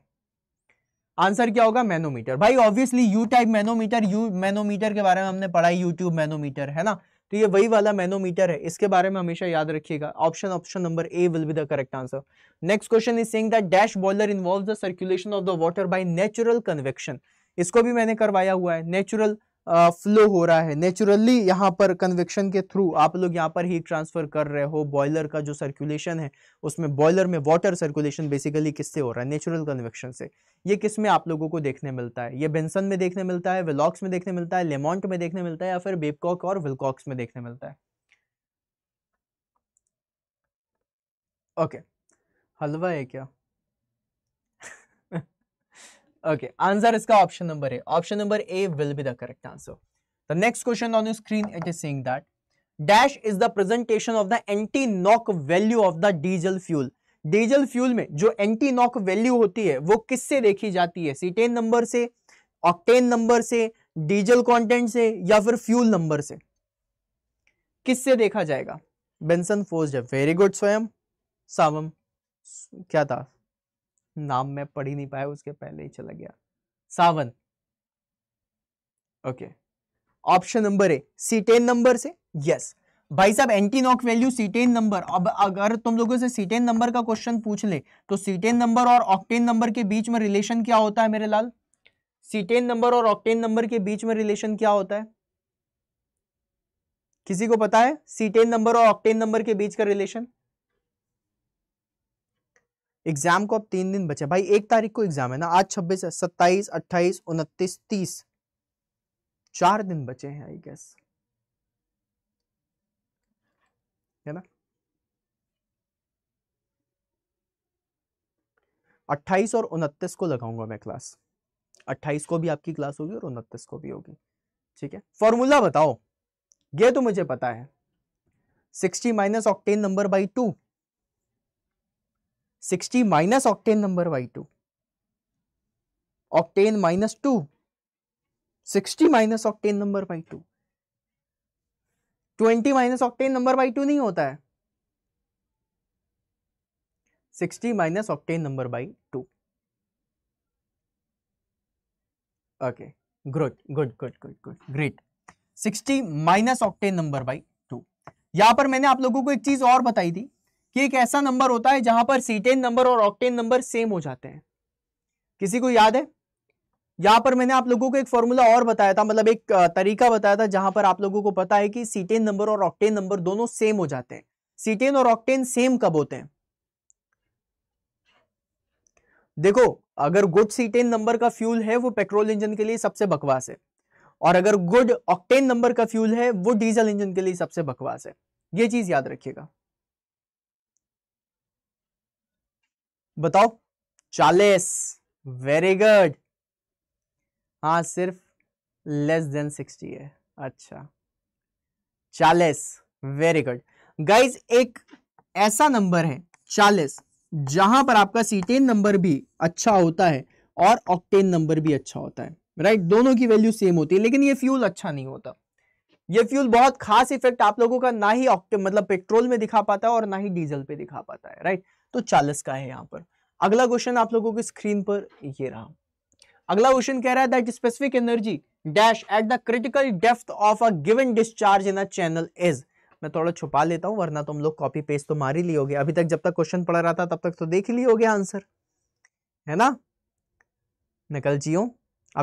आंसर क्या होगा मैनोमीटर भाई obviously U type manometer U manometer के बारे में हमने पढ़ाई यूट्यूब मैनोमीटर है ना तो ये वही वाला मैनोमीटर है इसके बारे में हमेशा याद रखिएगा option option number A will be the correct answer next question is saying that dash boiler involve the circulation of the water by natural convection इसको भी मैंने करवाया हुआ है नेचुरल फ्लो हो रहा है नेचुरली यहाँ पर कन्वेक्शन के थ्रू आप लोग यहाँ पर हीट ट्रांसफर कर रहे हो बॉयलर का जो सर्कुलेशन है उसमें बॉयलर में वाटर सर्कुलेशन बेसिकली किससे हो रहा है नेचुरल कन्वेक्शन से ये किस में आप लोगों को देखने मिलता है ये बेंसन में देखने मिलता है विलॉक्स में देखने मिलता है लेमोंट में देखने मिलता है या फिर बेबकॉक और विलकॉक्स में देखने मिलता है ओके okay. हलवा है क्या ओके आंसर इसका option number A option number A will be the correct answer the next question on screen it is saying that dash is the presentation of the anti knock value of the diesel fuel diesel fuel में जो anti knock value होती है वो किससे देखी जाती है cetane number से ऑक्टेन नंबर से डीजल कंटेंट से या फिर फ्यूल नंबर से किससे देखा जाएगा बेंसन फोर्स वेरी गुड स्वयं सावम क्या था नाम मैं पढ़ ही नहीं पाया उसके पहले ही चला गया Sawan okay option number A cetane number से यस भाई साहब नॉक वैल्यू सीटेन नंबर अब अगर तुम लोगों से सीटेन नंबर का क्वेश्चन पूछ ले तो सीटेन नंबर और ऑक्टेन नंबर के बीच में रिलेशन क्या होता है मेरे लाल सीटेन नंबर और ऑक्टेन नंबर के बीच में रिलेशन क्या होता है किसी को पता है सीटेन नंबर और ऑक्टेन नंबर के बीच का रिलेशन एग्जाम को अब तीन दिन बचे भाई एक तारीख को एग्जाम है ना आज छब्बीस सत्ताईस अट्ठाईस उनतीस तीस चार दिन बचे हैं आई गेस है ना अट्ठाईस और उनतीस को लगाऊंगा मैं क्लास अट्ठाईस को भी आपकी क्लास होगी और उनतीस को भी होगी ठीक है फॉर्मूला बताओ ये तो मुझे पता है sixty minus octane number by two 60 minus octane number Y2. Octane minus 2. 60 minus octane number Y2. 20 minus octane number Y2 नहीं होता है 60 minus octane number by 2. Okay, good, good, good, good, good, great. 60 minus octane number by 2. यहाँ पर मैंने आप लोगों को एक चीज और बताई थी ये एक ऐसा नंबर होता है जहां पर सीटेन नंबर और ऑक्टेन नंबर सेम हो जाते हैं किसी को याद है यहां पर मैंने आप लोगों को एक फॉर्मूला और बताया था मतलब एक तरीका बताया था जहां पर आप लोगों को पता है कि सीटेन नंबर और ऑक्टेन नंबर दोनों सेम हो जाते हैं सीटेन और ऑक्टेन सेम कब होते हैं देखो अगर गुड सीटेन नंबर का फ्यूल है वो पेट्रोल इंजन के लिए सबसे बकवास है और अगर गुड ऑक्टेन नंबर का फ्यूल है वो डीजल इंजन के लिए सबसे बकवास है ये चीज याद रखिएगा बताओ चालीस वेरी गुड हाँ सिर्फ लेस देन सिक्सटी है अच्छा चालीस वेरी गुड गाइज एक ऐसा नंबर है चालीस जहां पर आपका सीटेन नंबर भी अच्छा होता है और ऑक्टेन नंबर भी अच्छा होता है राइट right? दोनों की वैल्यू सेम होती है लेकिन ये फ्यूल अच्छा नहीं होता ये फ्यूल बहुत खास इफेक्ट आप लोगों का ना ही ऑक्टे मतलब पेट्रोल में दिखा पाता है और ना ही डीजल पे दिखा पाता है राइट right? तो चालीस का है यहाँ पर अगला क्वेश्चन आप लोगों की स्क्रीन पर ये रहा अगला क्वेश्चन कह रहा है that specific energy dash at the critical depth of a given discharge in a channel is मैं थोड़ा छुपा लेता हूँ वरना तुम तो लोग कॉपी पेस्ट तो मार ही लियोगे अभी तक जब तक क्वेश्चन पढ़ रहा था तब तक तो देख ही लियोगे आंसर है ना निकल जियो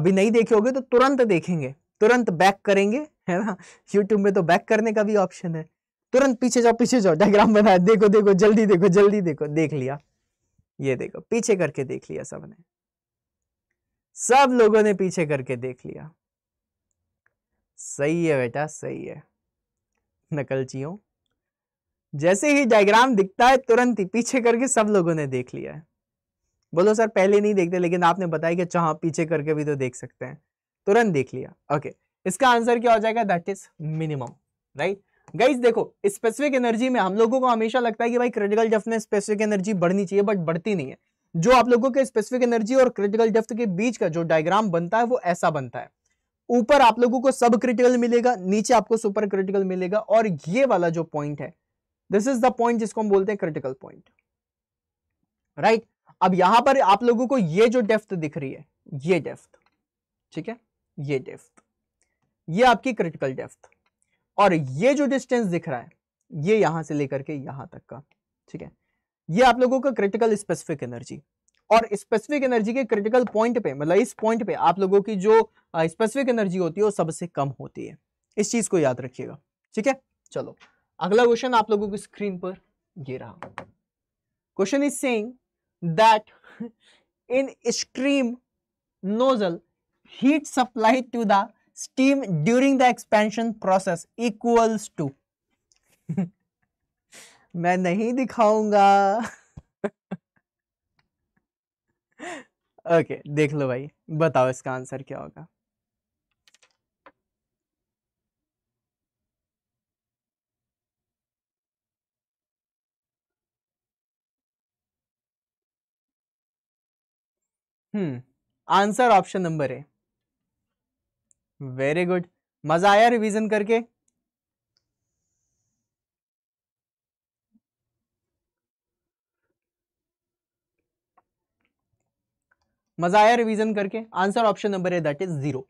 अभी नहीं देखे होगे तो तुरंत देखेंगे तुरंत बैक करेंगे है ना YouTube में तो बैक करने का भी ऑप्शन है तुरंत पीछे जाओ पीछे जाओ डायग्राम बनाया देखो देखो जल्दी देखो जल्दी देखो देख लिया ये देखो पीछे करके देख लिया सबने सब लोगों ने पीछे करके देख लिया सही है बेटा सही है नकलचियों जैसे ही डायग्राम दिखता है तुरंत ही पीछे करके सब लोगों ने देख लिया है बोलो सर पहले नहीं देखते लेकिन आपने बताया कि चाह अच्छा, हाँ, पीछे करके भी तो देख सकते हैं तुरंत देख लिया ओके इसका आंसर क्या हो जाएगा that is minimum right guys देखो स्पेसिफिक एनर्जी में हम लोगों को हमेशा लगता है कि भाई क्रिटिकल डेफ्थ में स्पेसिफिक एनर्जी बढ़नी चाहिए बट बढ़ती नहीं है जो आप लोगों के स्पेसिफिक एनर्जी और क्रिटिकल डेफ्थ के बीच का जो डायग्राम बनता है वो ऐसा बनता है ऊपर आप लोगों को सब क्रिटिकल मिलेगा नीचे आपको सुपर क्रिटिकल मिलेगा और ये वाला जो पॉइंट है दिस इज द पॉइंट जिसको हम बोलते हैं क्रिटिकल पॉइंट राइट अब यहां पर आप लोगों को ये जो डेफ्थ दिख रही है ये डेफ्थ ठीक है ये डेफ्थ ये आपकी क्रिटिकल डेफ्थ और ये जो डिस्टेंस दिख रहा है ये यहां से लेकर के यहां तक का ठीक है ये आप लोगों का क्रिटिकल स्पेसिफिक एनर्जी और स्पेसिफिक एनर्जी के क्रिटिकल पॉइंट पे मतलब इस पॉइंट पे आप लोगों की जो स्पेसिफिक एनर्जी होती है वो सबसे कम होती है इस चीज को याद रखिएगा ठीक है चलो अगला क्वेश्चन आप लोगों की स्क्रीन पर ये रहा question is saying that in steam nozzle heat supply to the steam during the expansion process equals to मैं नहीं दिखाऊंगा ओके okay, देख लो भाई बताओ इसका आंसर क्या होगा हम्म आंसर ऑप्शन नंबर है वेरी गुड मजा आया रिवीजन करके मजा आया रिवीजन करके आंसर ऑप्शन नंबर है that is zero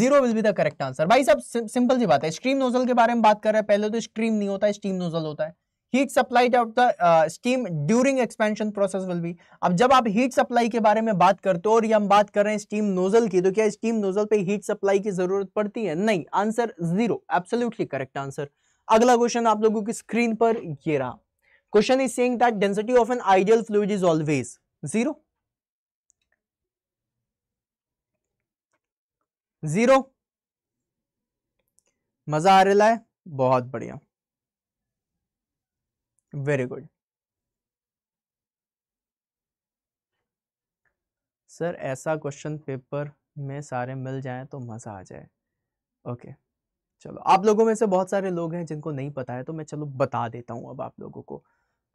zero will be the correct answer भाई सब सिंपल सी बात है स्ट्रीम नोजल के बारे में बात कर रहे हैं पहले तो स्ट्रीम नहीं होता है स्टीम नोजल होता है heat supply of the steam during expansion process will be अब जब आप हीट सप्लाई के बारे में बात करते हो और ये हम बात कर रहे हैं स्टीम नोजल की तो क्या स्टीम नोजल पे हीट सप्लाई की जरूरत पड़ती है नहीं answer zero absolutely correct answer अगला क्वेश्चन आप लोगों की स्क्रीन पर ये रहा question is saying that density of an ideal fluid is always zero zero मजा आ रहा है बहुत बढ़िया वेरी गुड सर ऐसा क्वेश्चन पेपर में सारे मिल जाए तो मज़ा आ जाए ओके okay. चलो आप लोगों में से बहुत सारे लोग हैं जिनको नहीं पता है तो मैं चलो बता देता हूं अब आप लोगों को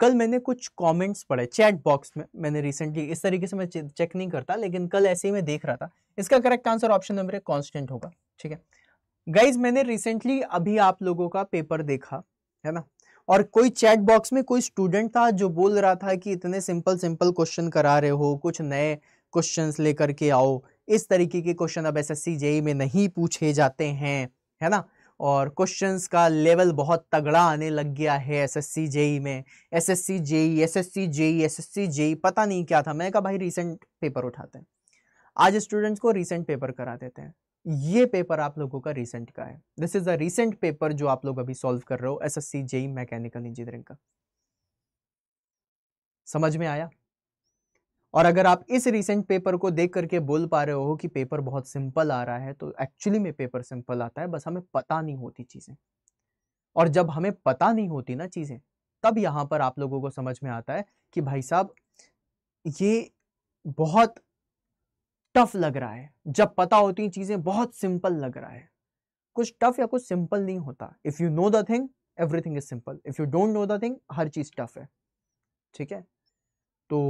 कल मैंने कुछ कमेंट्स पढ़े चैट बॉक्स में मैंने रिसेंटली इस तरीके से मैं चेक नहीं करता लेकिन कल ऐसे ही मैं देख रहा था इसका करेक्ट आंसर ऑप्शन नंबर एक कॉन्स्टेंट होगा ठीक है गाइज मैंने रिसेंटली अभी आप लोगों का पेपर देखा है ना और कोई चैट बॉक्स में कोई स्टूडेंट था जो बोल रहा था कि इतने सिंपल सिंपल क्वेश्चन करा रहे हो कुछ नए क्वेश्चंस लेकर के आओ इस तरीके के क्वेश्चन अब एस एस e में नहीं पूछे जाते हैं है ना और क्वेश्चंस का लेवल बहुत तगड़ा आने लग गया है एस एस जेई में S S C JE S S C JE S S C JE पता नहीं क्या था मैं कहा भाई रिसेंट पेपर उठाते हैं आज स्टूडेंट्स को रिसेंट पेपर करा देते हैं ये पेपर आप लोगों का रिसेंट का है this is a recent paper जो आप लोग अभी सॉल्व कर रहे हो S S C JE mechanical engineering का समझ में आया और अगर आप इस रिसेंट पेपर को देख करके बोल पा रहे हो कि पेपर बहुत सिंपल आ रहा है तो एक्चुअली में पेपर सिंपल आता है बस हमें पता नहीं होती चीज़ें और जब हमें पता नहीं होती ना चीज़ें तब यहां पर आप लोगों को समझ में आता है कि भाई साहब ये बहुत टफ लग रहा है जब पता होती चीजें बहुत सिंपल लग रहा है कुछ टफ या कुछ सिंपल नहीं होता if you know the thing everything is simple if you don't know the thing हर चीज टफ है ठीक है तो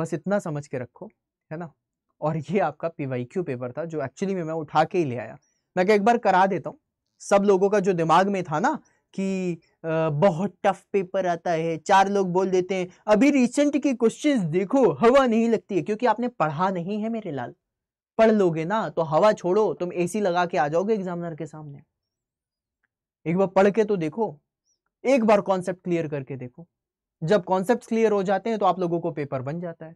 बस इतना समझ के रखो है ना और ये आपका पी पेपर था जो एक्चुअली में मैं उठा के ही ले आया मैं एक बार करा देता हूँ सब लोगों का जो दिमाग में था ना कि बहुत टफ पेपर आता है चार लोग बोल देते हैं अभी रिसेंट के क्वेश्चंस देखो हवा नहीं लगती है क्योंकि आपने पढ़ा नहीं है मेरे लाल पढ़ लोगे ना तो हवा छोड़ो तुम एसी लगा के आ जाओगे एग्जामिनर के सामने एक बार पढ़ के तो देखो एक बार कॉन्सेप्ट क्लियर करके देखो जब कॉन्सेप्ट क्लियर हो जाते हैं तो आप लोगों को पेपर बन जाता है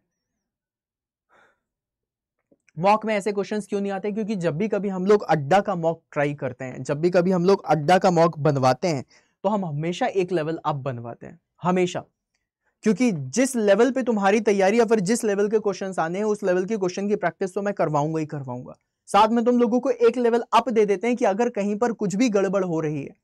मॉक में ऐसे क्वेश्चंस क्यों नहीं आते क्योंकि जब भी कभी हम लोग अड्डा का मॉक ट्राई करते हैं जब भी कभी हम लोग अड्डा का मॉक बनवाते हैं तो हम हमेशा एक लेवल अप बनवाते हैं हमेशा क्योंकि जिस लेवल पे तुम्हारी तैयारी या फिर जिस लेवल के क्वेश्चन आने हैं उस लेवल के क्वेश्चन की प्रैक्टिस तो मैं करवाऊंगा ही करवाऊंगा साथ में तुम लोगों को एक लेवल अप दे देते हैं कि अगर कहीं पर कुछ भी गड़बड़ हो रही है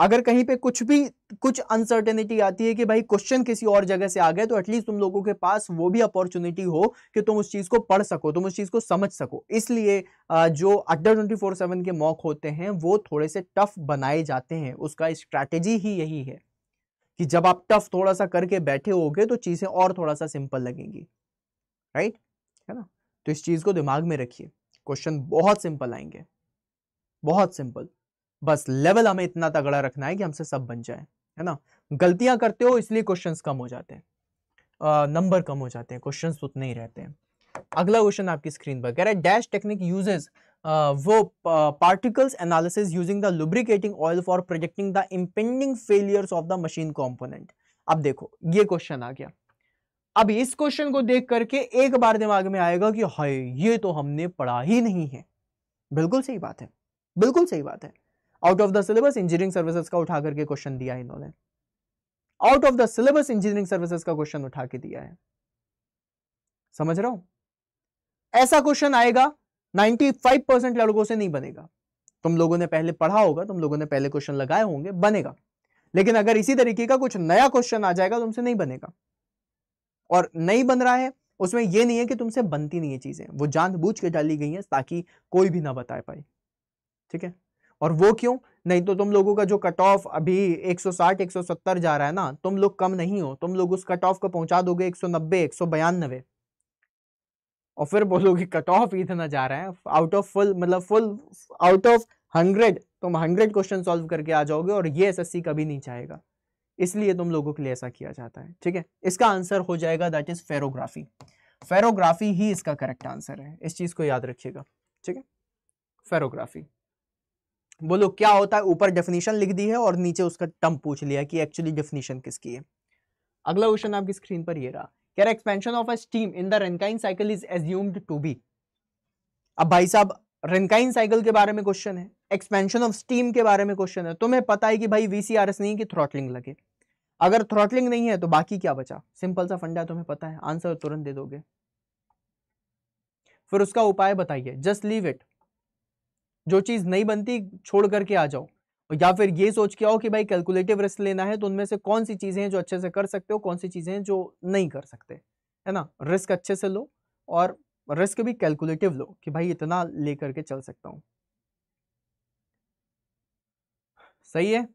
अगर कहीं पे कुछ भी कुछ अनसर्टेनिटी आती है कि भाई क्वेश्चन किसी और जगह से आ गए तो एटलीस्ट तुम लोगों के पास वो भी अपॉर्चुनिटी हो कि तुम उस चीज़ को पढ़ सको तुम उस चीज़ को समझ सको इसलिए जो अड्डा ट्वेंटी फोर सेवन के मॉक होते हैं वो थोड़े से टफ बनाए जाते हैं उसका स्ट्रैटेजी ही यही है कि जब आप टफ थोड़ा सा करके बैठे होगे तो चीज़ें और थोड़ा सा सिंपल लगेंगी राइट है ना तो इस चीज़ को दिमाग में रखिए क्वेश्चन बहुत सिंपल आएंगे बहुत सिंपल बस लेवल हमें इतना तगड़ा रखना है कि हमसे सब बन जाए है ना गलतियां करते हो इसलिए क्वेश्चंस कम हो जाते हैं नंबर कम हो जाते हैं क्वेश्चंस उतने ही रहते हैं अगला क्वेश्चन आपकी स्क्रीन पर कह रहा है डैश टेक्निक यूजेस वो particles analysis using the lubricating oil for projecting the impending failures of the machine component अब देखो ये क्वेश्चन आ गया अब इस क्वेश्चन को देख करके एक बार दिमाग में आएगा कि हाय ये तो हमने पढ़ा ही नहीं है बिल्कुल सही बात है बिल्कुल सही बात है out of the syllabus engineering services का उठा करके क्वेश्चन दिया इन्होंने out of the syllabus engineering services का क्वेश्चन उठा के दिया है समझ रहा हूं ऐसा क्वेश्चन आएगा 95 परसेंट लड़कों से नहीं बनेगा तुम लोगों ने पहले पढ़ा होगा तुम लोगों ने पहले क्वेश्चन लगाए होंगे बनेगा लेकिन अगर इसी तरीके का कुछ नया क्वेश्चन आ जाएगा तो तुमसे नहीं बनेगा और नहीं बन रहा है उसमें यह नहीं है कि तुमसे बनती नहीं है चीजें वो जानबूझ के डाली गई हैं ताकि कोई भी ना बता पाए ठीक है और वो क्यों नहीं तो तुम लोगों का जो कट ऑफ अभी 160 170 जा रहा है ना तुम लोग कम नहीं हो तुम लोग उस कट ऑफ को पहुंचा दोगे एक सौ नब्बे एक सौ और फिर बोलोगे कट ऑफ इतना जा रहा है आउट ऑफ फुल मतलब फुल आउट ऑफ हंड्रेड तुम हंड्रेड क्वेश्चन सॉल्व करके आ जाओगे और ये एसएससी कभी नहीं चाहेगा इसलिए तुम लोगों के लिए ऐसा किया जाता है ठीक है इसका आंसर हो जाएगा दैट इज फेरोग्राफी फेरोग्राफी ही इसका करेक्ट आंसर है इस चीज को याद रखिएगा ठीक है फेरोग्राफी बोलो क्या होता है ऊपर डेफिनेशन लिख दी है और नीचे उसका टर्म पूछ लिया कि एक्चुअली डेफिनेशन किसकी है अगला क्वेश्चन आपकी स्क्रीन पर ये रहा कह रहा expansion of a steam in the Rankine cycle is assumed to be अब भाई साहब रेनकाइन साइकिल के बारे में क्वेश्चन है एक्सपेंशन ऑफ स्टीम के बारे में क्वेश्चन है तुम्हें पता है कि भाई वीसीआरएस नहीं कि थ्रॉटलिंग लगे अगर थ्रॉटलिंग नहीं है तो बाकी क्या बचा सिंपल सा फंडा तुम्हें पता है आंसर तुरंत दे दोगे फिर उसका उपाय बताइए जस्ट लीव इट जो चीज नहीं बनती छोड़ करके आ जाओ या फिर ये सोच के आओ कि भाई कैलकुलेटिव रिस्क लेना है तो उनमें से कौन सी चीज़ें हैं जो अच्छे से कर सकते हो कौन सी चीज़ें हैं जो नहीं कर सकते है ना रिस्क अच्छे से लो और रिस्क भी कैलकुलेटिव लो कि भाई इतना लेकर के चल सकता हूं सही है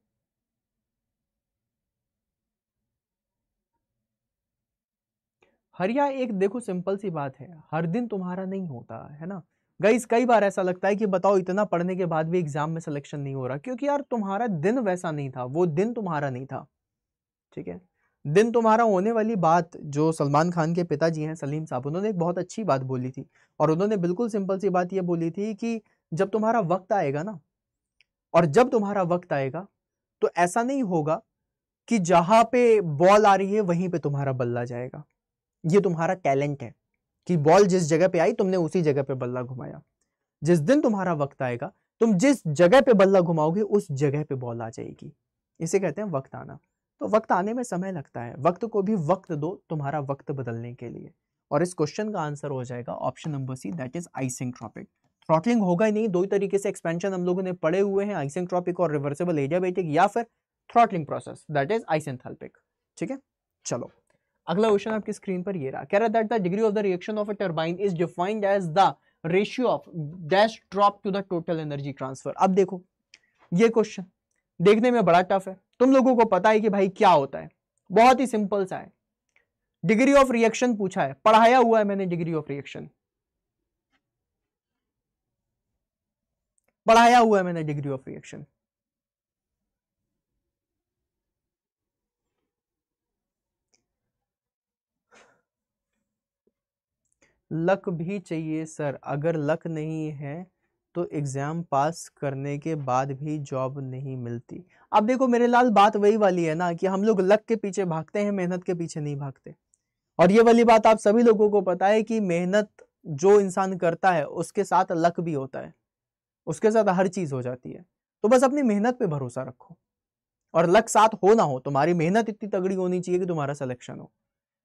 हरिया एक देखो सिंपल सी बात है हर दिन तुम्हारा नहीं होता है ना गाइज कई बार ऐसा लगता है कि बताओ इतना पढ़ने के बाद भी एग्जाम में सिलेक्शन नहीं हो रहा क्योंकि यार तुम्हारा दिन वैसा नहीं था वो दिन तुम्हारा नहीं था ठीक है दिन तुम्हारा होने वाली बात जो सलमान खान के पिताजी हैं सलीम साहब उन्होंने एक बहुत अच्छी बात बोली थी और उन्होंने बिल्कुल सिंपल सी बात यह बोली थी कि जब तुम्हारा वक्त आएगा ना और जब तुम्हारा वक्त आएगा तो ऐसा नहीं होगा कि जहां पे बॉल आ रही है वहीं पे तुम्हारा बल्ला जाएगा ये तुम्हारा टैलेंट है कि बॉल जिस जगह पे आई तुमने उसी जगह पे बल्ला घुमाया जिस दिन तुम्हारा वक्त आएगा तुम जिस जगह पे बल्ला घुमाओगे उस जगह पे बॉल आ जाएगी इसे कहते हैं वक्त आना तो वक्त आने में समय लगता है वक्त को भी वक्त दो तुम्हारा वक्त बदलने के लिए और इस क्वेश्चन का आंसर हो जाएगा option number C that is isentropic throttling होगा ही नहीं दो ही तरीके से एक्सपेंशन हम लोगों ने पढ़े हुए हैं आइसिंग ट्रॉपिक और रिवर्सेबल एडियाबेटिक या फिर throttling process that is isenthalpic ठीक है चलो अगला क्वेश्चन आपकी स्क्रीन पर ये रहा कह रहा that the degree of the reaction of a turbine is defined as the ratio of dash drop to the total energy transfer अब देखो ये क्वेश्चन देखने में बड़ा टफ है तुम लोगों को पता है कि भाई क्या होता है बहुत ही सिंपल सा है डिग्री ऑफ रिएक्शन पूछा है पढ़ाया हुआ है मैंने डिग्री ऑफ रिएक्शन पढ़ाया हुआ है मैंने डिग्री ऑफ रिएक्शन लक भी चाहिए सर अगर लक नहीं है तो एग्ज़ाम पास करने के बाद भी जॉब नहीं मिलती अब देखो मेरे लाल बात वही वाली है ना कि हम लोग लक के पीछे भागते हैं मेहनत के पीछे नहीं भागते और ये वाली बात आप सभी लोगों को पता है कि मेहनत जो इंसान करता है उसके साथ लक भी होता है उसके साथ हर चीज़ हो जाती है तो बस अपनी मेहनत पे भरोसा रखो और लक साथ हो ना हो तुम्हारी मेहनत इतनी तगड़ी होनी चाहिए कि तुम्हारा सिलेक्शन हो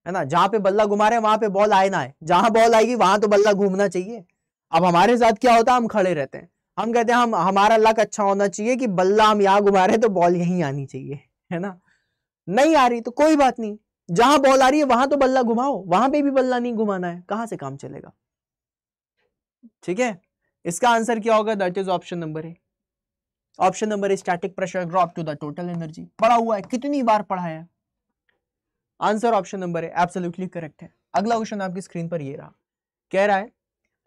है ना जहां पे बल्ला घुमा रहे हैं वहां पे बॉल आए ना है जहां बॉल आएगी वहां तो बल्ला घूमना चाहिए अब हमारे साथ क्या होता है हम खड़े रहते हैं हम कहते हैं हम हमारा लक अच्छा होना चाहिए कि बल्ला हम यहाँ घुमा रहे हैं तो बॉल यहीं आनी चाहिए है ना नहीं आ रही तो कोई बात नहीं जहां बॉल आ रही है वहां तो बल्ला घुमाओ वहां पे भी बल्ला नहीं घुमाना है कहां से काम चलेगा ठीक है इसका आंसर क्या होगा that is option number A option number A static pressure drop to the total energy पढ़ा हुआ है कितनी बार पढ़ाया है आंसर ऑप्शन नंबर है एब्सोल्युटली करेक्ट है अगला क्वेश्चन आपकी स्क्रीन पर ये रहा कह रहा है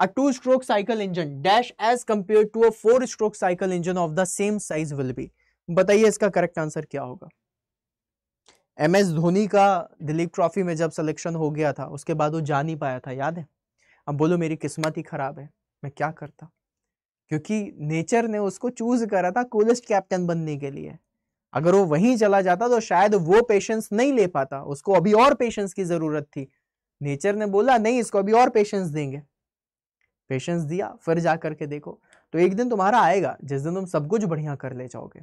a two stroke cycle engine dash as compare to a four stroke cycle engine of the same size will be बताइए इसका करेक्ट आंसर क्या होगा एम एस धोनी का दिलीप ट्रॉफी में जब सिलेक्शन हो गया था उसके बाद वो जा नहीं पाया था याद है अब बोलो मेरी किस्मत ही खराब है मैं क्या करता क्योंकि नेचर ने उसको चूज करा था कोलेस्ट कैप्टन बनने के लिए अगर वो वहीं चला जाता तो शायद वो पेशेंस नहीं ले पाता उसको अभी और पेशेंस की ज़रूरत थी नेचर ने बोला नहीं इसको अभी और पेशेंस देंगे पेशेंस दिया फिर जा करके देखो तो एक दिन तुम्हारा आएगा जिस दिन तुम सब कुछ बढ़िया कर ले जाओगे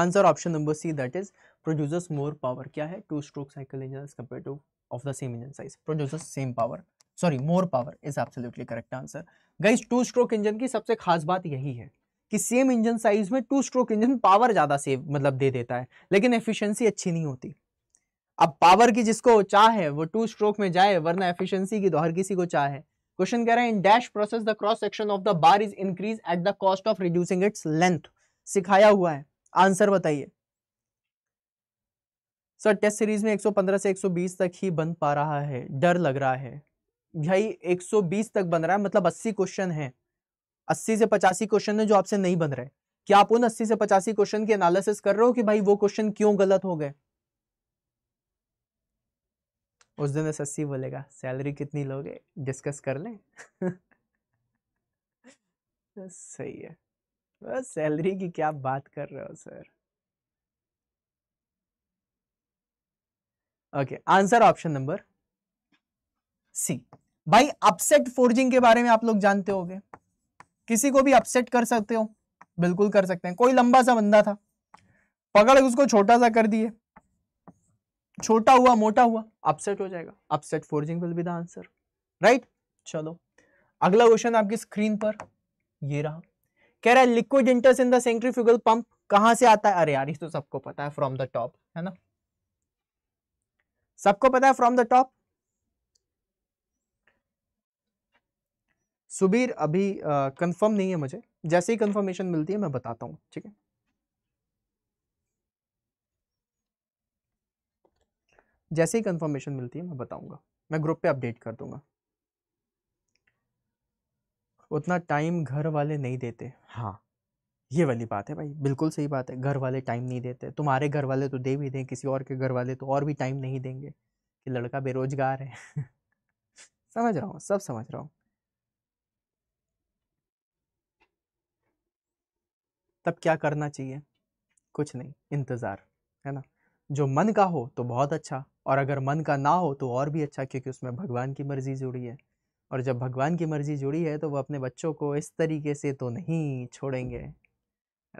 answer option number C that is producers more power क्या है two stroke cycle engine compare to of the same engine size producers same power sorry more power is absolutely correct answer guys two stroke engine की सबसे खास बात यही है कि same engine size में टू स्ट्रोक इंजन पावर ज़्यादा save मतलब दे देता है लेकिन एफिशिएंसी अच्छी नहीं होती अब पावर की जिसको चाह है वो टू स्ट्रोक में जाए वरना एफिशिएंसी की तो हर किसी को चाह है क्वेश्चन कह रहा है in dash process the cross section of the bar is increase at the cost of reducing its length सिखाया हुआ है आंसर बताइए सर टेस्ट सीरीज में 115 से 120 तक ही बन पा रहा है डर लग रहा है भाई 120 तक बन रहा है मतलब 80 क्वेश्चन है 80 से पचासी क्वेश्चन है जो आपसे नहीं बन रहे क्या आप उन 80 से पचासी क्वेश्चन की एनालिसिस कर रहे हो कि भाई वो क्वेश्चन क्यों गलत हो गए उस दिन एस एस बोलेगा सैलरी कितनी लोगे डिस्कस कर लें सही है बस सैलरी की क्या बात कर रहे हो sir okay answer option number C भाई अपसेट फोर्जिंग के बारे में आप लोग जानते होंगे किसी को भी अपसेट कर सकते हो बिल्कुल कर सकते हैं कोई लंबा सा बंदा था पकड़ उसको छोटा सा कर दिए छोटा हुआ मोटा हुआ अपसेट हो जाएगा upset forging will be the answer right चलो अगला क्वेश्चन आपकी स्क्रीन पर ये रहा कह रहा है लिक्विड इंटर्स इन देंट्रीफ्यूगल पंप कहां से आता है अरे यार ये तो सबको पता है फ्रॉम द टॉप है ना सबको पता है फ्रॉम द टॉप सुबीर अभी कंफर्म नहीं है मुझे जैसे ही कंफर्मेशन मिलती है मैं बताता हूँ ठीक है जैसे ही कंफर्मेशन मिलती है मैं बताऊंगा मैं ग्रुप पे अपडेट कर दूंगा उतना टाइम घर वाले नहीं देते हाँ ये वाली बात है भाई बिल्कुल सही बात है घर वाले टाइम नहीं देते तुम्हारे घर वाले तो दे भी दें किसी और के घर वाले तो और भी टाइम नहीं देंगे कि लड़का बेरोजगार है समझ रहा हूँ सब समझ रहा हूँ तब क्या करना चाहिए कुछ नहीं इंतज़ार है ना जो मन का हो तो बहुत अच्छा और अगर मन का ना हो तो और भी अच्छा क्योंकि उसमें भगवान की मर्ज़ी जुड़ी है और जब भगवान की मर्ज़ी जुड़ी है तो वो अपने बच्चों को इस तरीके से तो नहीं छोड़ेंगे है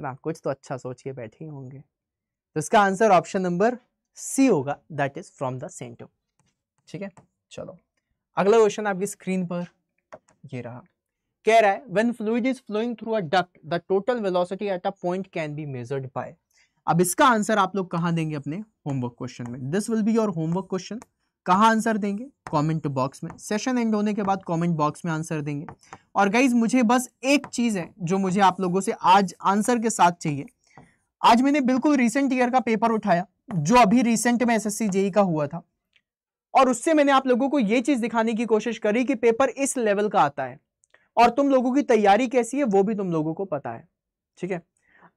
ना कुछ तो अच्छा सोच के बैठे होंगे तो इसका आंसर ऑप्शन नंबर सी होगा that is from the centre ठीक है चलो अगला क्वेश्चन आपकी स्क्रीन पर ये रहा कह रहा है when fluid is flowing through a duct the total velocity at a point can be measured by अब इसका आंसर आप लोग कहाँ देंगे अपने होमवर्क क्वेश्चन में this will be your homework question कहाँ आंसर देंगे कमेंट बॉक्स में सेशन एंड होने के बाद कमेंट बॉक्स में आंसर देंगे और गाइज मुझे बस एक चीज़ है जो मुझे आप लोगों से आज आंसर के साथ चाहिए आज मैंने बिल्कुल रिसेंट ईयर का पेपर उठाया जो अभी रिसेंट में एसएससी जेई e का हुआ था और उससे मैंने आप लोगों को ये चीज़ दिखाने की कोशिश करी कि पेपर इस लेवल का आता है और तुम लोगों की तैयारी कैसी है वो भी तुम लोगों को पता है ठीक है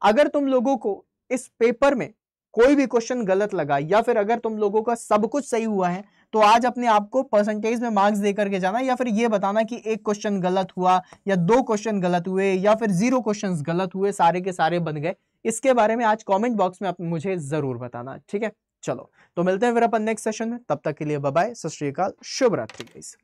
अगर तुम लोगों को इस पेपर में कोई भी क्वेश्चन गलत लगा या फिर अगर तुम लोगों का सब कुछ सही हुआ है तो आज अपने आप को परसेंटेज में मार्क्स देकर के जाना या फिर ये बताना कि एक क्वेश्चन गलत हुआ या दो क्वेश्चन गलत हुए या फिर जीरो क्वेश्चन गलत हुए सारे के सारे बन गए इसके बारे में आज कमेंट बॉक्स में मुझे जरूर बताना ठीक है चलो तो मिलते हैं फिर अपन नेक्स्ट सेशन में तब तक के लिए बाय सत श्रीकाल शुभ